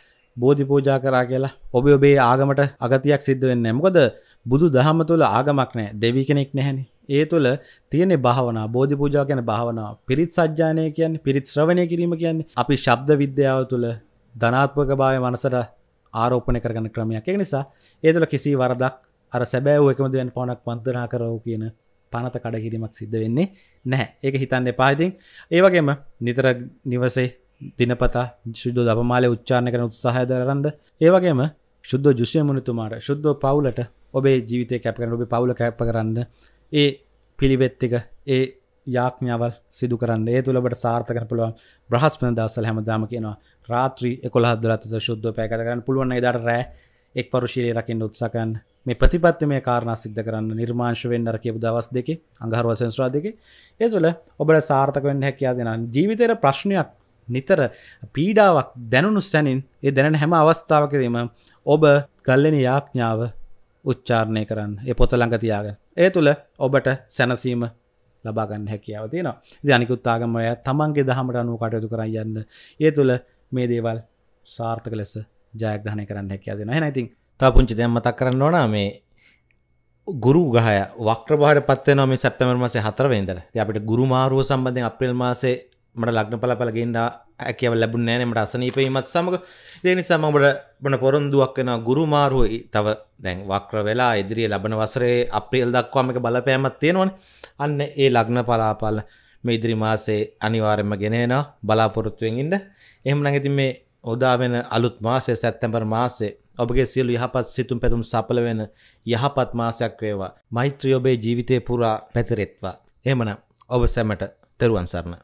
බෝධි පූජා කරා කියලා ඔබ ඔබේ ආගමට අගතියක් සිද්ධ වෙන්න මොකද බුදු දහම තුළ ආගමක් නෑ දෙවි කෙනෙක් නැහැනි ඒ තුළ තියෙන භාවනා බෝධි පූජා කියන භාවනාව පිරිත් සජ්ජානය කියන්නේ පිරිත් ශ්‍රවණය කිරීම කියන්නේ අපි ශබ්ද විද්‍යාව තුළ ධනාත්මක භාවය මනසට ආරෝපණය කරගන්න ක්‍රමයක් ඒ නිසා ඒ තුළ කිසි වරදක් අර සැබෑ එකමදෙන් පොනක් වන්දනා කරව කියන පනත කඩකිරීමක් සිද්ධ වෙන්නේ නැහැ ඒක හිතන්න එපාතින් ඒවගේම නිතර නිවසේ දිනපතා ශුද්ධ දපමාලය උච්චාණ කරන උත්සාහය දරන්න ඒවගේම ශුද්ධ ජුෂය මුණතුමාට ශුද්ධ පවුලට ඔබේ ජීවිතය කැප කරන ඔබේ පවුල කැප කරන්න ඒ පිළිවෙත්තික ඒ යාඥාවල් සිදු කරන්න ඒ තුළබට සාර්ථකන පුළුවන් බ්‍රහස්පන දස්සල් හැමදාම කියනවා රාත්‍රී එකොළහදලත ශුද්ධ පෑකරන්න පුළුවන් ඉදර රෑ එක් පරුශීලය රකින්න උත්සකන්න මේ ප්‍රතිපත්ති මේ කාරණ සිද්ධ කරන්න නිර්මාංශ වෙන්ඩර කියපු දවස් දෙක අඟහරුව සංස්්‍රා දෙක ඒතුල ඔබට සාර්ථක වෙන්න හැකයා දෙෙන ජීවිතයට ප්‍රශ්නයක් නිතර පීඩාවක් දැනුණු සැනින් ඒ දැන හැම අවස්ථාවකරීම ඔබ ගල්ලෙන යාඥාව උච්චාරණය කරන්න ඒ පොත ළඟ තියාගෙන ඒ තුළ ඔබට සැනසීම ලබාගන්න හැකියාව තියෙන ජනිකුත්තාගමය තමන්ගේ දහමට අනුව කටයුතු කරන්න යන්න ඒ තුළ මේ දේවල් සාර්ථක ලෙස ජයග්‍රහණය කරන්න හැකියාව දෙෙන හැනයිතින් තා පුංචි දෙයක් මතක් කරන්න ඕන මේ ගුරු ගහය වක්්‍ර බාට පත්වන මේ සැප්තමර මසේ හතරවෙන්දර අපට ගුරු මාරුව සම්බන්ධය අප්‍රේල් මාසේ මට ලක්න පල පලගෙන්න්න ඇකව ලැබුණ නෑනමට අසනීපීමත් සමඟ දෙනි සමඟට බන පොරොන්දුවක් වෙන ගුරු මාරුව තව දැන් වක්්‍ර වෙලා ඉදිරිිය ලබන වසරේ අප්‍රියල් දක්වාමක බලපෑමත් තියෙනවන් අන්න ඒ ලග්න පලාපල්ල මේ ඉදිරි මාසේ අනිවාරෙන්ම ගෙනෙන බලාපොරොත්තුවෙන් ඉන්න එහම නැගති මේ හොදා වෙන අලුත් මාසය සැත්තැම්බර් මාසේ ඔබගේ සියලු යහපත් සිතුම් පැතුම් සපල වෙන යහපත් මාසයක් වේවා. මෛත්‍රිය ඔබේ ජීවිතේ පුරා පැතිරෙත්වා. එහෙමනම් ඔබ සැමට තෙරුවන් සරණයි.